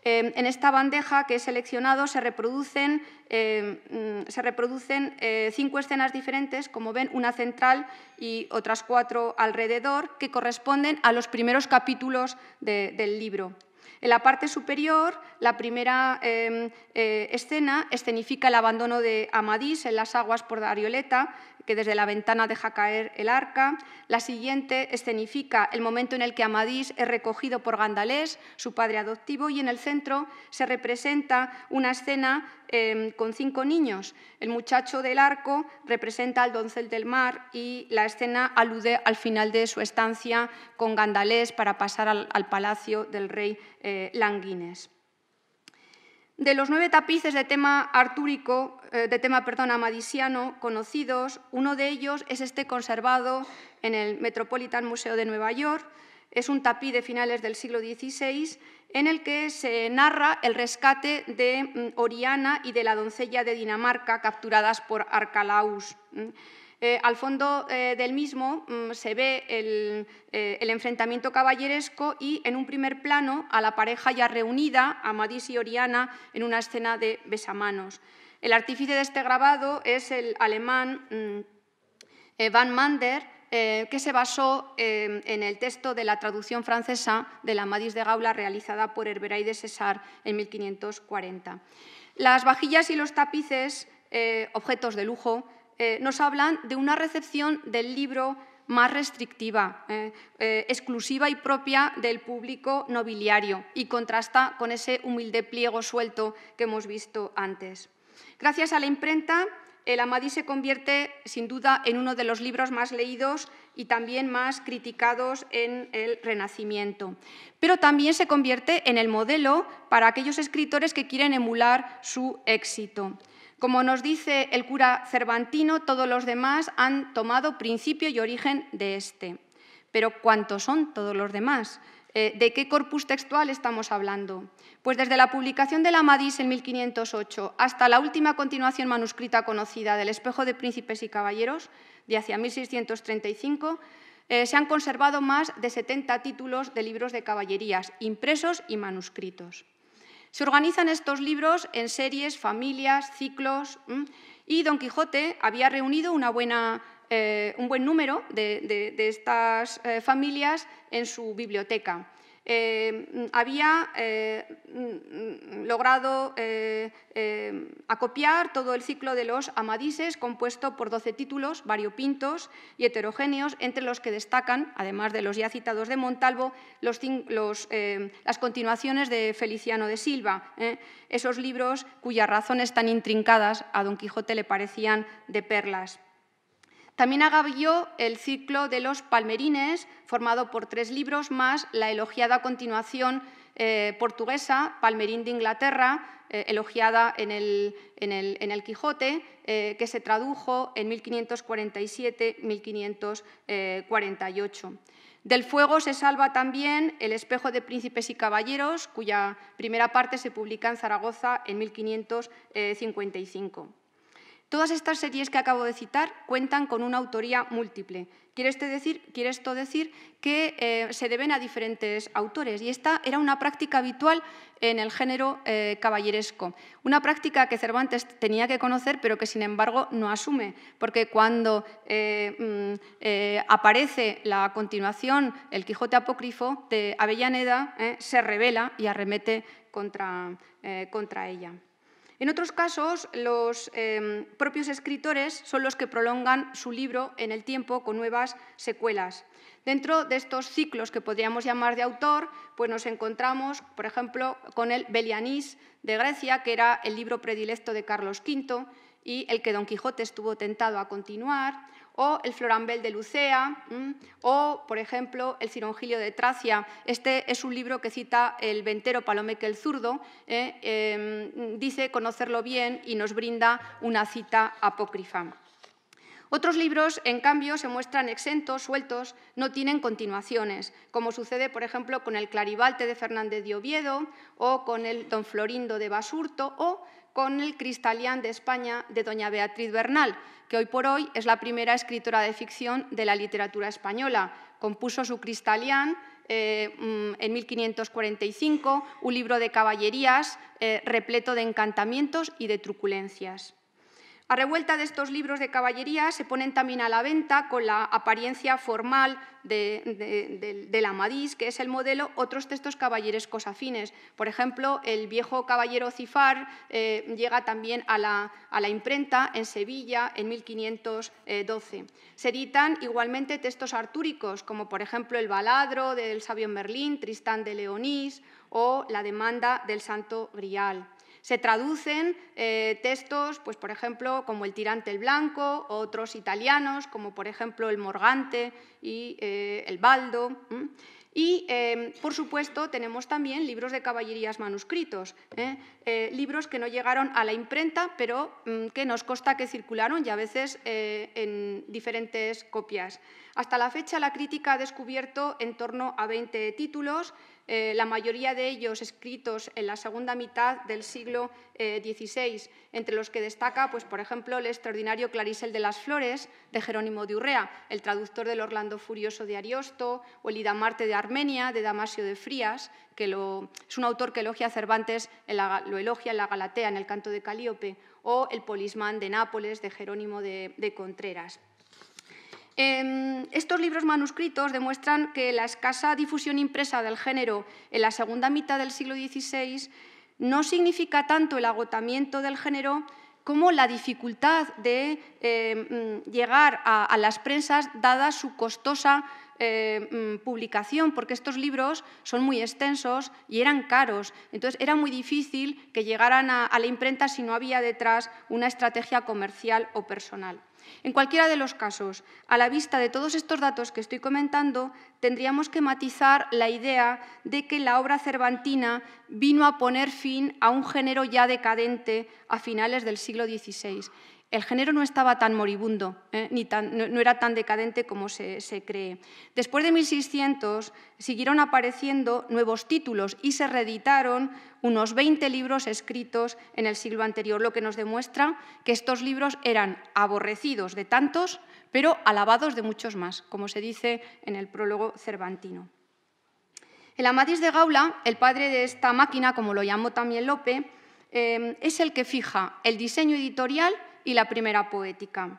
Eh, en esta bandeja que he seleccionado se reproducen, eh, mm, eh, cinco escenas diferentes, como ven, una central y otras cuatro alrededor, que corresponden a los primeros capítulos del libro. En la parte superior, la primera em, eh, escena escenifica el abandono de Amadís en las aguas por Arioleta, que desde la ventana deja caer el arca. La siguiente escenifica el momento en el que Amadís es recogido por Gandalés, su padre adoptivo, y en el centro se representa una escena em, con cinco niños. El muchacho del arco representa al doncel del mar y la escena alude al final de su estancia con Gandalés para pasar al, palacio del rey eh, Languines. De los nueve tapices de tema artúrico, eh, de tema, perdón, amadisiano conocidos, uno de ellos es este conservado en el Metropolitan Museo de Nueva York. Es un tapiz de finales del siglo XVI en el que se narra el rescate de mm, Oriana y de la doncella de Dinamarca capturadas por Arcalaus. Eh, al fondo eh, del mismo mm, se ve eh, el, enfrentamiento caballeresco y en un primer plano a la pareja ya reunida, Amadís y Oriana, en una escena de besamanos. El artífice de este grabado es el alemán mm, Van Mander, que se basó en el texto de la traducción francesa de la Amadís de Gaula realizada por Herberay de César en 1540. Las vajillas y los tapices, objetos de lujo, eh, nos hablan de una recepción del libro más restrictiva, eh, eh, exclusiva y propia del público nobiliario y contrasta con ese humilde pliego suelto que hemos visto antes. Gracias a la imprenta, el Amadí se convierte sin duda en uno de los libros más leídos y también más criticados en el Renacimiento. Pero también se convierte en el modelo para aquellos escritores que quieren emular su éxito. Como nos dice el cura Cervantino, todos los demás han tomado principio y origen de este. Pero ¿cuántos son todos los demás? Eh, ¿De qué corpus textual estamos hablando? Pues desde la publicación de la Madis en 1508 hasta la última continuación manuscrita conocida del Espejo de Príncipes y Caballeros, de hacia 1635, eh, se han conservado más de 70 títulos de libros de caballerías, impresos y manuscritos. Se organizan estos libros en series, familias, ciclos, y Don Quijote había reunido eh, un buen número de, estas eh, familias en su biblioteca. Eh, había eh, mm, logrado eh, acopiar todo el ciclo de los Amadises, compuesto por doce títulos variopintos y heterogéneos, entre los que destacan, además de los ya citados de Montalvo, las continuaciones de Feliciano de Silva, esos libros cuyas razones tan intrincadas a Don Quijote le parecían de perlas. También agavió el ciclo de los Palmerines, formado por tres libros más la elogiada continuación eh, portuguesa, Palmerín de Inglaterra, eh, elogiada en el, Quijote, eh, que se tradujo en 1547-1548. Del fuego se salva también El espejo de príncipes y caballeros, cuya primera parte se publica en Zaragoza en 1555. Todas estas series que acabo de citar cuentan con una autoría múltiple. Quiere este esto decir, que eh, se deben a diferentes autores y esta era una práctica habitual en el género eh, caballeresco. Una práctica que Cervantes tenía que conocer pero que sin embargo no asume, porque cuando eh, mm, aparece la continuación El Quijote Apócrifo de Avellaneda se revela y arremete contra ella. En otros casos, los em, propios escritores son los que prolongan su libro en el tiempo con nuevas secuelas. Dentro de estos ciclos que podríamos llamar de autor, pues nos encontramos, por ejemplo, con el Belianís de Grecia, que era el libro predilecto de Carlos V y el que Don Quijote estuvo tentado a continuar, o el florambel de Lucea, o, por ejemplo, el cirongilio de Tracia. Este es un libro que cita el ventero Palomeque el Zurdo, ¿eh? em, dice conocerlo bien y nos brinda una cita apócrifa. Otros libros, en cambio, se muestran exentos, sueltos, no tienen continuaciones, como sucede, por ejemplo, con el Claribalte de Fernández de Oviedo o con el Don Florindo de Basurto o con el Cristalián de España de doña Beatriz Bernal, que hoy por hoy es la primera escritora de ficción de la literatura española. Compuso su Cristalián eh, mm, en 1545, un libro de caballerías eh, repleto de encantamientos y de truculencias. A revuelta de estos libros de caballería se ponen también a la venta con la apariencia formal de, del Amadís, que es el modelo, otros textos caballerescos afines. Por ejemplo, el viejo caballero Cifar eh, llega también a la, imprenta en Sevilla en 1512. Se editan igualmente textos artúricos, como por ejemplo El Baladro del sabio Merlín, Tristán de Leonís o La demanda del santo Grial. Se traducen eh, textos, pues, por ejemplo, como El tirante el blanco, otros italianos, como por ejemplo El Morgante y eh, El Baldo. Y, em, por supuesto, tenemos también libros de caballerías manuscritos, ¿eh? libros que no llegaron a la imprenta, pero mm, que nos consta que circularon ya a veces en diferentes copias. Hasta la fecha, la crítica ha descubierto en torno a 20 títulos, eh, la mayoría de ellos escritos en la segunda mitad del siglo XVI, eh, entre los que destaca, pues, por ejemplo, el extraordinario Clarisel de las Flores, de Jerónimo de Urrea, el traductor del Orlando Furioso de Ariosto, o el Idamarte de Armenia, de Damasio de Frías, que es un autor que elogia a Cervantes, lo elogia en la Galatea, en el canto de Calíope, o el Polismán de Nápoles, de Jerónimo de Contreras. Em, estos libros manuscritos demuestran que la escasa difusión impresa del género en la segunda mitad del siglo XVI no significa tanto el agotamiento del género como la dificultad de em, llegar a, las prensas dada su costosa em, publicación, porque estos libros son muy extensos y eran caros. Entonces era muy difícil que llegaran a la imprenta si no había detrás una estrategia comercial o personal. En cualquiera de los casos, a la vista de todos estos datos que estoy comentando, tendríamos que matizar la idea de que la obra cervantina vino a poner fin a un género ya decadente a finales del siglo XVI el género no estaba tan moribundo, ¿eh? ni no, era tan decadente como se, cree. Después de 1600 siguieron apareciendo nuevos títulos y se reeditaron unos 20 libros escritos en el siglo anterior, lo que nos demuestra que estos libros eran aborrecidos de tantos, pero alabados de muchos más, como se dice en el prólogo cervantino. El Amadís de Gaula, el padre de esta máquina, como lo llamó también Lope, eh, es el que fija el diseño editorial y la primera poética.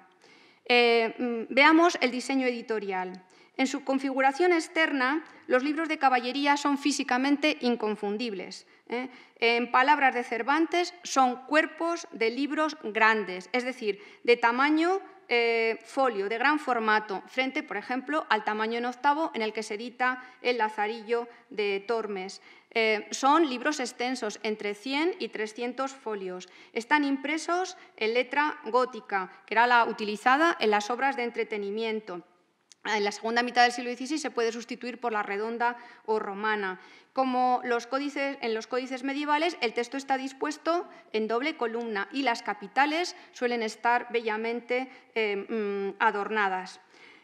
Eh, mm, veamos el diseño editorial. En su configuración externa, los libros de caballería son físicamente inconfundibles. ¿eh? En palabras de Cervantes, son cuerpos de libros grandes, es decir, de tamaño eh, folio, de gran formato, frente, por ejemplo, al tamaño en octavo en el que se edita El Lazarillo de Tormes. Eh, son libros extensos, entre 100 y 300 folios. Están impresos en letra gótica, que era la utilizada en las obras de entretenimiento. En la segunda mitad del siglo XVI se puede sustituir por la redonda o romana. Como en los códices medievales, el texto está dispuesto en doble columna y las capitales suelen estar bellamente eh, mm, adornadas.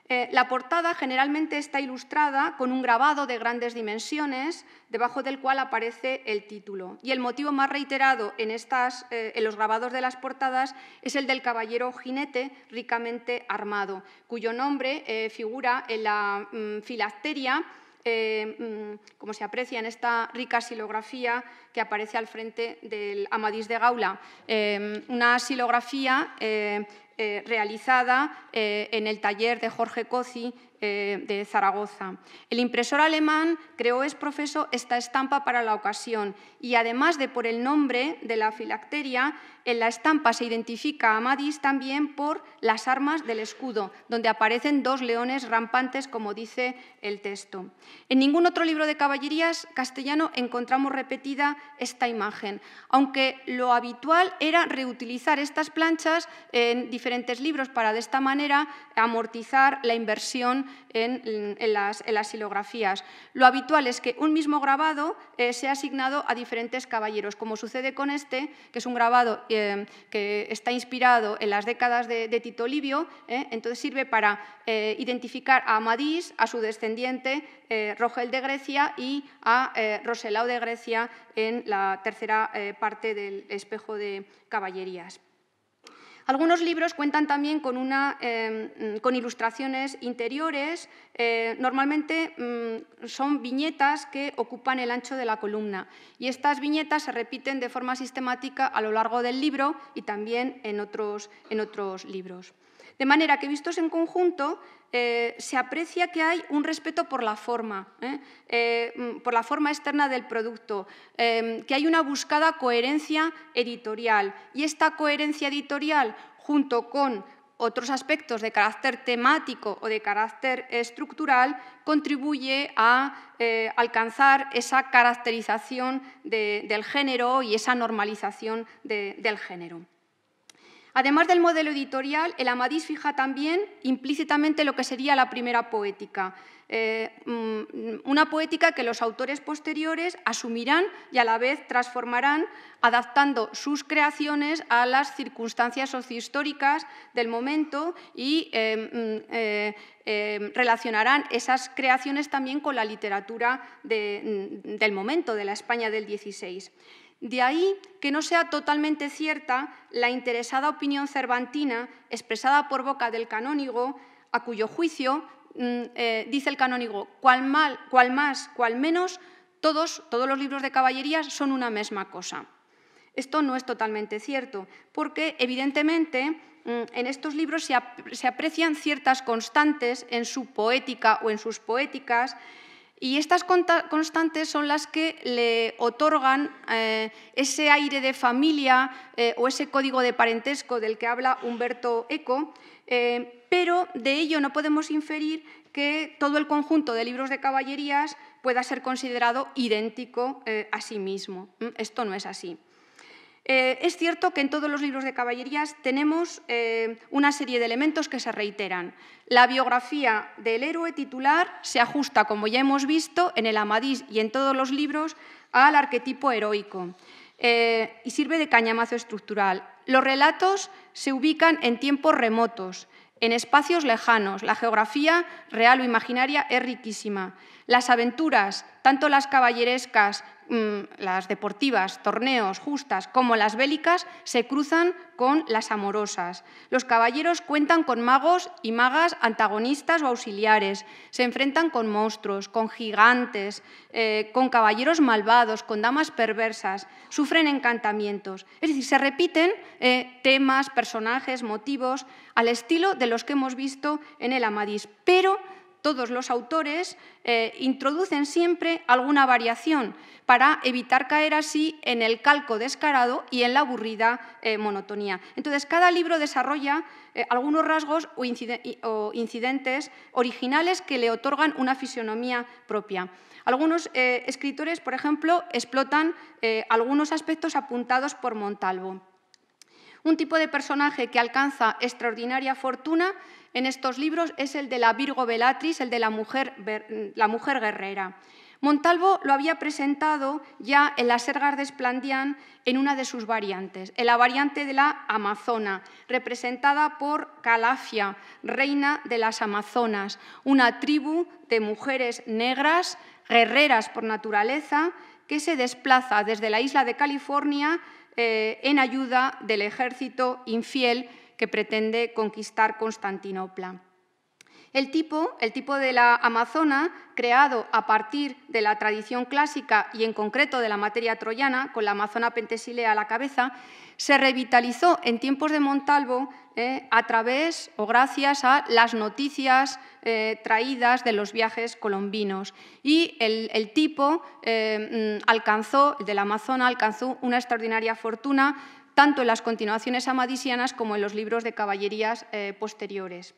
Eh, la portada generalmente está ilustrada con un grabado de grandes dimensiones, debajo del cual aparece el título. Y el motivo más reiterado en, eh, en los grabados de las portadas es el del caballero jinete ricamente armado, cuyo nombre eh, figura en la mm, filacteria mm, como se aprecia en esta rica silografía que aparece al frente del Amadís de Gaula. una silografía eh, realizada eh, en el taller de Jorge Cosi eh, de Zaragoza. El impresor alemán creó es profeso esta estampa para la ocasión y además de por el nombre de la filacteria, en la estampa se identifica a madis también por las armas del escudo, donde aparecen dos leones rampantes, como dice el texto. En ningún otro libro de caballerías castellano encontramos repetida esta imagen, aunque lo habitual era reutilizar estas planchas en diferentes libros para de esta manera amortizar la inversión en, las, en Lo habitual es que un mismo grabado eh, sea asignado a diferentes caballeros, como sucede con este, que es un grabado eh, que está inspirado en las décadas de, de Tito Livio, eh, entonces sirve para identificar a Amadís, a su descendiente, Rogel de Grecia y a Roselao de Grecia en la tercera parte del espejo de caballerías. Algunos libros cuentan también con, em, mm, ilustraciones interiores, eh, normalmente mm, son viñetas que ocupan el ancho de la columna y estas viñetas se repiten de forma sistemática a lo largo del libro y también en otros libros. De manera que vistos en conjunto, eh, se aprecia que hay un respeto por la forma, ¿eh? Eh, mm, por la forma externa del producto, em, que hay una buscada coherencia editorial. Y esta coherencia editorial, junto con otros aspectos de carácter temático o de carácter estructural contribuye a alcanzar esa caracterización del género y esa normalización del género. Además del modelo editorial, el Amadís fija también implícitamente lo que sería la primera poética, eh, mm, una poética que los autores posteriores asumirán y a la vez transformarán, adaptando sus creaciones a las circunstancias sociohistóricas del momento y eh, mm, eh, relacionarán esas creaciones también con la literatura mm, del momento, de la España del XVI. De ahí que no sea totalmente cierta la interesada opinión cervantina expresada por boca del canónigo, a cuyo juicio, mm, eh, dice el canónigo, cual, mal, cual más, cual menos, todos, todos los libros de caballerías son una misma cosa. Esto no es totalmente cierto, porque evidentemente mm, en estos libros se aprecian ciertas constantes en su poética o en sus poéticas y estas constantes son las que le otorgan eh, ese aire de familia eh, o ese código de parentesco del que habla Humberto Eco, eh, pero de ello no podemos inferir que todo el conjunto de libros de caballerías pueda ser considerado idéntico a sí mismo. ¿Mm? Esto no es así. Eh, es cierto que en todos los libros de caballerías tenemos eh, una serie de elementos que se reiteran. La biografía del héroe titular se ajusta, como ya hemos visto, en el Amadís y en todos los libros, al arquetipo heroico eh, y sirve de cañamazo estructural. Los relatos se ubican en tiempos remotos, en espacios lejanos. La geografía real o imaginaria es riquísima. Las aventuras, tanto las caballerescas Mm, las deportivas, torneos, justas, como las bélicas, se cruzan con las amorosas. Los caballeros cuentan con magos y magas antagonistas o auxiliares, se enfrentan con monstruos, con gigantes, eh, con caballeros malvados, con damas perversas, sufren encantamientos. Es decir, se repiten eh, temas, personajes, motivos, al estilo de los que hemos visto en el Amadís, pero todos los autores eh, introducen siempre alguna variación para evitar caer así en el calco descarado y en la aburrida eh, monotonía. Entonces, cada libro desarrolla eh, algunos rasgos o, o, incidentes originales que le otorgan una fisionomía propia. Algunos escritores, por ejemplo, explotan algunos aspectos apuntados por Montalvo. Un tipo de personaje que alcanza extraordinaria fortuna en estos libros es el de la Virgo Velatris, el de la mujer, guerrera. Montalvo lo había presentado ya en las Sergas de Esplandián en una de sus variantes, en la variante de la Amazona, representada por Calafia, reina de las Amazonas, una tribu de mujeres negras, guerreras por naturaleza, que se desplaza desde la isla de California eh, en ayuda del ejército infiel que pretende conquistar Constantinopla. El tipo, el tipo de la amazona, creado a partir de la tradición clásica y en concreto de la materia troyana, con la amazona pentesilea a la cabeza, se revitalizó en tiempos de Montalvo eh, a través o gracias a las noticias eh, traídas de los viajes colombinos. Y el, tipo eh, mm, alcanzó, el la Amazona alcanzó una extraordinaria fortuna tanto en las continuaciones amadisianas como en los libros de caballerías eh, posteriores.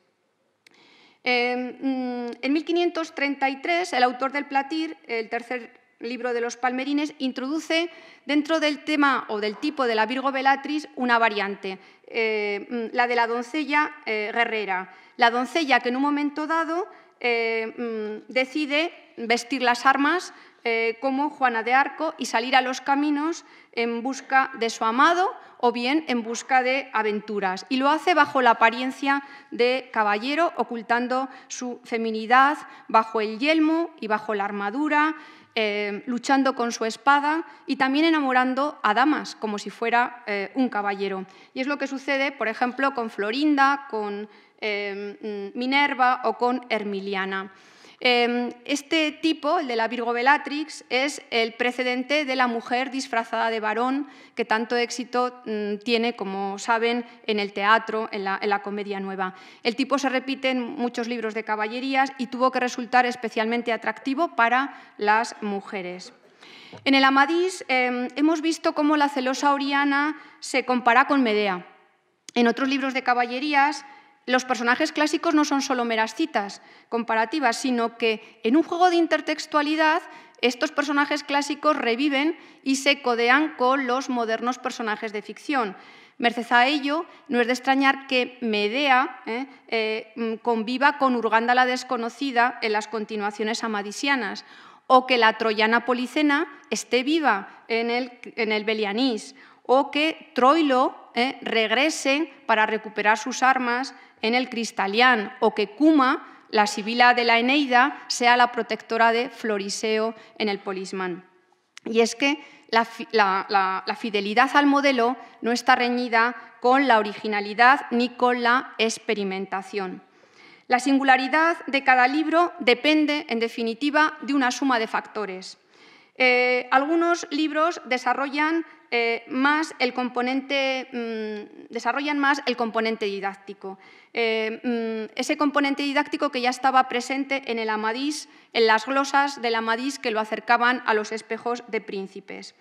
Eh, mm, en 1533, el autor del Platir, el tercer libro de los Palmerines, introduce dentro del tema o del tipo de la Virgo Velatriz una variante, eh, mm, la de la doncella guerrera, la doncella que en un momento dado mm, decide vestir las armas como Juana de Arco y salir a los caminos en busca de su amado o bien en busca de aventuras. Y lo hace bajo la apariencia de caballero, ocultando su feminidad bajo el yelmo y bajo la armadura, eh, luchando con su espada y también enamorando a damas, como si fuera eh, un caballero. Y es lo que sucede, por ejemplo, con Florinda, con eh, mm, Minerva o con Hermiliana. Em, este tipo, el de la Virgo Bellatrix, es el precedente de la mujer disfrazada de varón, que tanto éxito mm, tiene, como saben, en el teatro, en la, comedia nueva. El tipo se repite en muchos libros de caballerías y tuvo que resultar especialmente atractivo para las mujeres. En el Amadís em, hemos visto cómo la celosa Oriana se compara con Medea. En otros libros de caballerías, los personajes clásicos no son solo meras citas comparativas, sino que en un juego de intertextualidad estos personajes clásicos reviven y se codean con los modernos personajes de ficción. Merced a ello, no es de extrañar que Medea eh, eh, mm, conviva con Urganda la desconocida en las continuaciones amadisianas, o que la troyana Policena esté viva en el, en Belianís, o que Troilo eh, regrese para recuperar sus armas en el Cristalián o que Cuma, la sibila de la Eneida, sea la protectora de Floriseo en el Polismán. Y es que la, fidelidad al modelo no está reñida con la originalidad ni con la experimentación. La singularidad de cada libro depende, en definitiva, de una suma de factores. Eh, algunos libros desarrollan eh, más el componente, mm, desarrollan más el componente didáctico. Eh, mm, ese componente didáctico que ya estaba presente en el Amadís, en las glosas del Amadís que lo acercaban a los espejos de príncipes.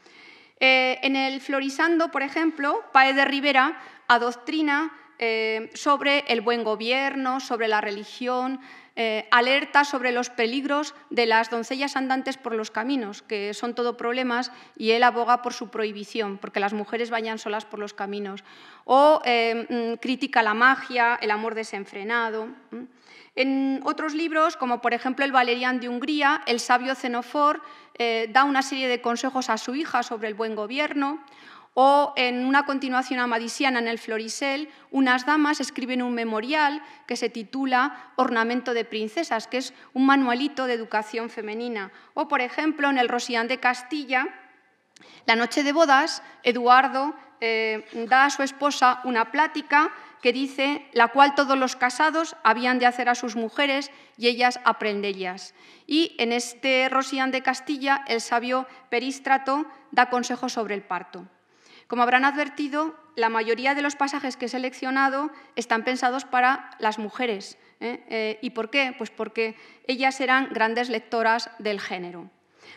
Eh, en el Florizando, por ejemplo, Paez de Rivera adoctrina sobre el buen gobierno, sobre la religión, eh, alerta sobre los peligros de las doncellas andantes por los caminos, que son todo problemas, y él aboga por su prohibición, porque las mujeres vayan solas por los caminos. O eh, mm, critica la magia, el amor desenfrenado. En otros libros, como por ejemplo El Valerian de Hungría, el sabio Xenofor eh, da una serie de consejos a su hija sobre el buen gobierno, o en una continuación amadisiana en el Florisel, unas damas escriben un memorial que se titula Ornamento de Princesas, que es un manualito de educación femenina. O, por ejemplo, en el Rosián de Castilla, la noche de bodas, Eduardo eh, da a su esposa una plática que dice la cual todos los casados habían de hacer a sus mujeres y ellas aprendellas. Y en este Rosián de Castilla, el sabio Perístrato da consejos sobre el parto. Como habrán advertido, la mayoría de los pasajes que he seleccionado están pensados para las mujeres. ¿eh? eh y por qué? Pues porque ellas eran grandes lectoras del género.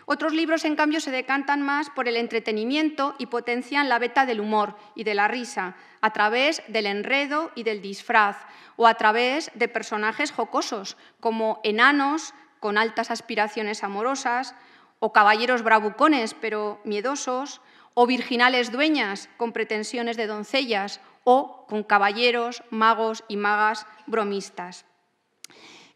Otros libros, en cambio, se decantan más por el entretenimiento y potencian la beta del humor y de la risa, a través del enredo y del disfraz, o a través de personajes jocosos, como enanos con altas aspiraciones amorosas, o caballeros bravucones pero miedosos, o virginales dueñas con pretensiones de doncellas, o con caballeros, magos y magas bromistas.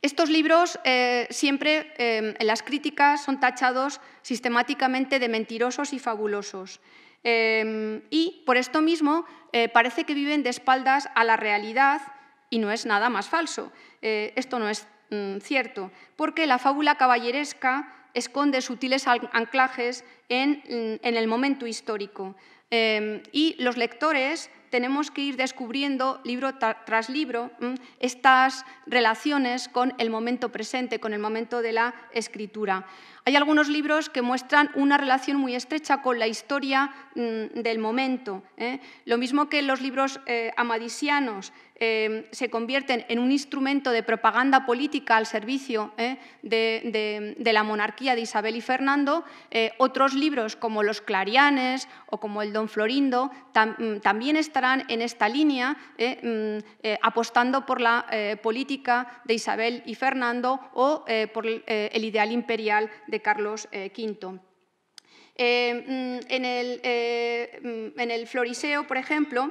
Estos libros eh, siempre eh, en las críticas son tachados sistemáticamente de mentirosos y fabulosos. Eh, y por esto mismo parece que viven de espaldas a la realidad y no es nada más falso. esto no es mm, cierto, porque la fábula caballeresca esconde sutiles anclajes mm, en, el momento histórico. Em, y los lectores tenemos que ir descubriendo libro tras libro mm, estas relaciones con el momento presente, con el momento de la escritura. Hay algunos libros que muestran una relación muy estrecha con la historia mm, del momento. ¿eh? Lo mismo que los libros eh, amadisianos, Em, se convierten en un instrumento de propaganda política al servicio eh, de, la monarquía de Isabel y Fernando, eh, otros libros como Los Clarianes o como El Don Florindo mm, también estarán en esta línea eh, mm, apostando por la política de Isabel y Fernando o por el ideal imperial de Carlos V. Mm, en el Floriseo, por ejemplo,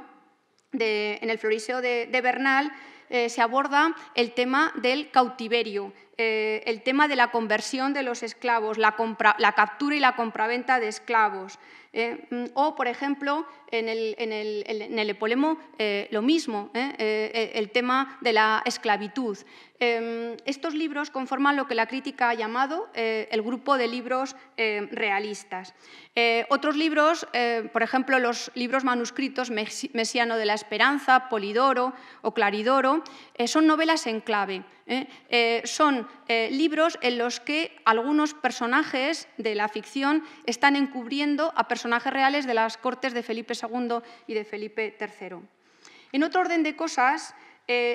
en el Floriseo de, Bernal, eh, se aborda el tema del cautiverio, eh, el tema de la conversión de los esclavos, la, captura y la compraventa de esclavos. Eh, mm, o, por ejemplo, en el, Epolemo, eh, lo mismo, el tema de la esclavitud. estos libros conforman lo que la crítica ha llamado el grupo de libros realistas. otros libros, por ejemplo, los libros manuscritos Mesiano de la Esperanza, Polidoro o Claridoro, son novelas en clave. ¿eh? Eh, son eh, libros en los que algunos personajes de la ficción están encubriendo a personajes reales de las cortes de Felipe II y de Felipe III. En otro orden de cosas,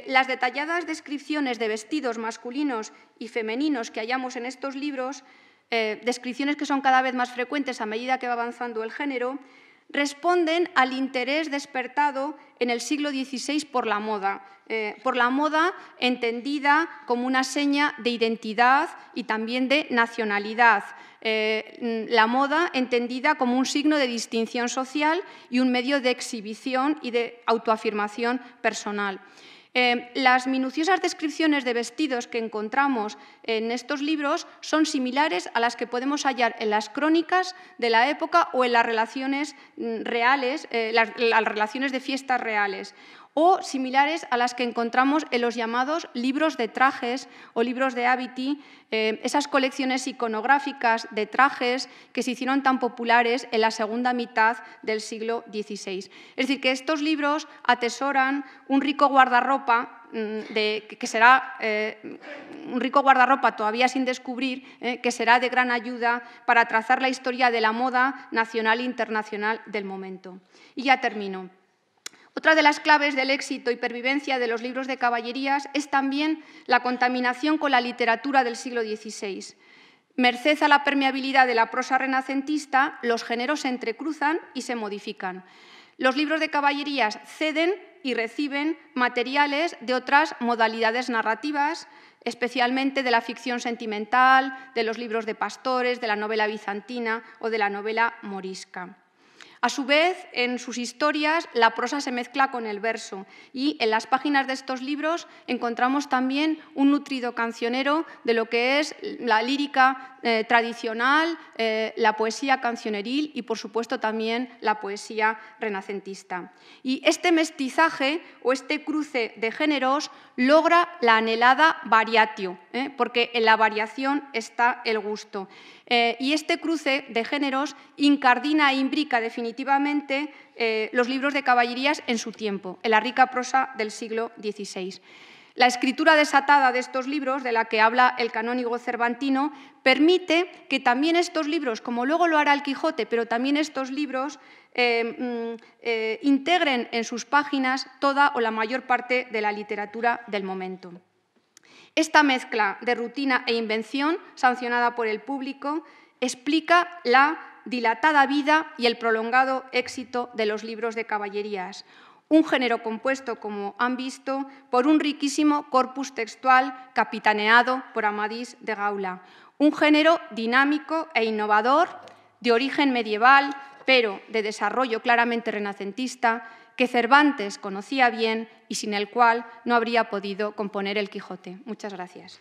las detalladas descripciones de vestidos masculinos y femeninos que hallamos en estos libros, descripciones que son cada vez más frecuentes a medida que va avanzando el género, responden al interés despertado en el siglo XVI por la moda, eh, por la moda entendida como una seña de identidad y también de nacionalidad, eh, mm, la moda entendida como un signo de distinción social y un medio de exhibición y de autoafirmación personal. Eh, las minuciosas descripciones de vestidos que encontramos en estos libros son similares a las que podemos hallar en las crónicas de la época o en las relaciones mm, reales, eh, las relaciones de fiestas reales o similares a las que encontramos en los llamados libros de trajes o libros de hábiti, eh, esas colecciones iconográficas de trajes que se hicieron tan populares en la segunda mitad del siglo XVI. Es decir, que estos libros atesoran un rico guardarropa mm, que será eh, un rico guardarropa todavía sin descubrir, eh, que será de gran ayuda para trazar la historia de la moda nacional e internacional del momento. Y ya termino. Otra de las claves del éxito y pervivencia de los libros de caballerías es también la contaminación con la literatura del siglo XVI. Merced a la permeabilidad de la prosa renacentista, los géneros se entrecruzan y se modifican. Los libros de caballerías ceden y reciben materiales de otras modalidades narrativas, especialmente de la ficción sentimental, de los libros de pastores, de la novela bizantina o de la novela morisca. A su vez, en sus historias, la prosa se mezcla con el verso y en las páginas de estos libros encontramos también un nutrido cancionero de lo que es la lírica eh, tradicional, eh, la poesía cancioneril y, por supuesto, también la poesía renacentista. Y este mestizaje o este cruce de géneros logra la anhelada variatio, ¿eh? porque en la variación está el gusto. y este cruce de géneros incardina e imbrica definitivamente definitivamente eh, los libros de caballerías en su tiempo, en la rica prosa del siglo XVI. La escritura desatada de estos libros, de la que habla el canónigo Cervantino, permite que también estos libros, como luego lo hará el Quijote, pero también estos libros eh, mm, eh, integren en sus páginas toda o la mayor parte de la literatura del momento. Esta mezcla de rutina e invención, sancionada por el público, explica la dilatada vida y el prolongado éxito de los libros de caballerías, un género compuesto, como han visto, por un riquísimo corpus textual capitaneado por Amadís de Gaula, un género dinámico e innovador, de origen medieval, pero de desarrollo claramente renacentista, que Cervantes conocía bien y sin el cual no habría podido componer el Quijote. Muchas gracias.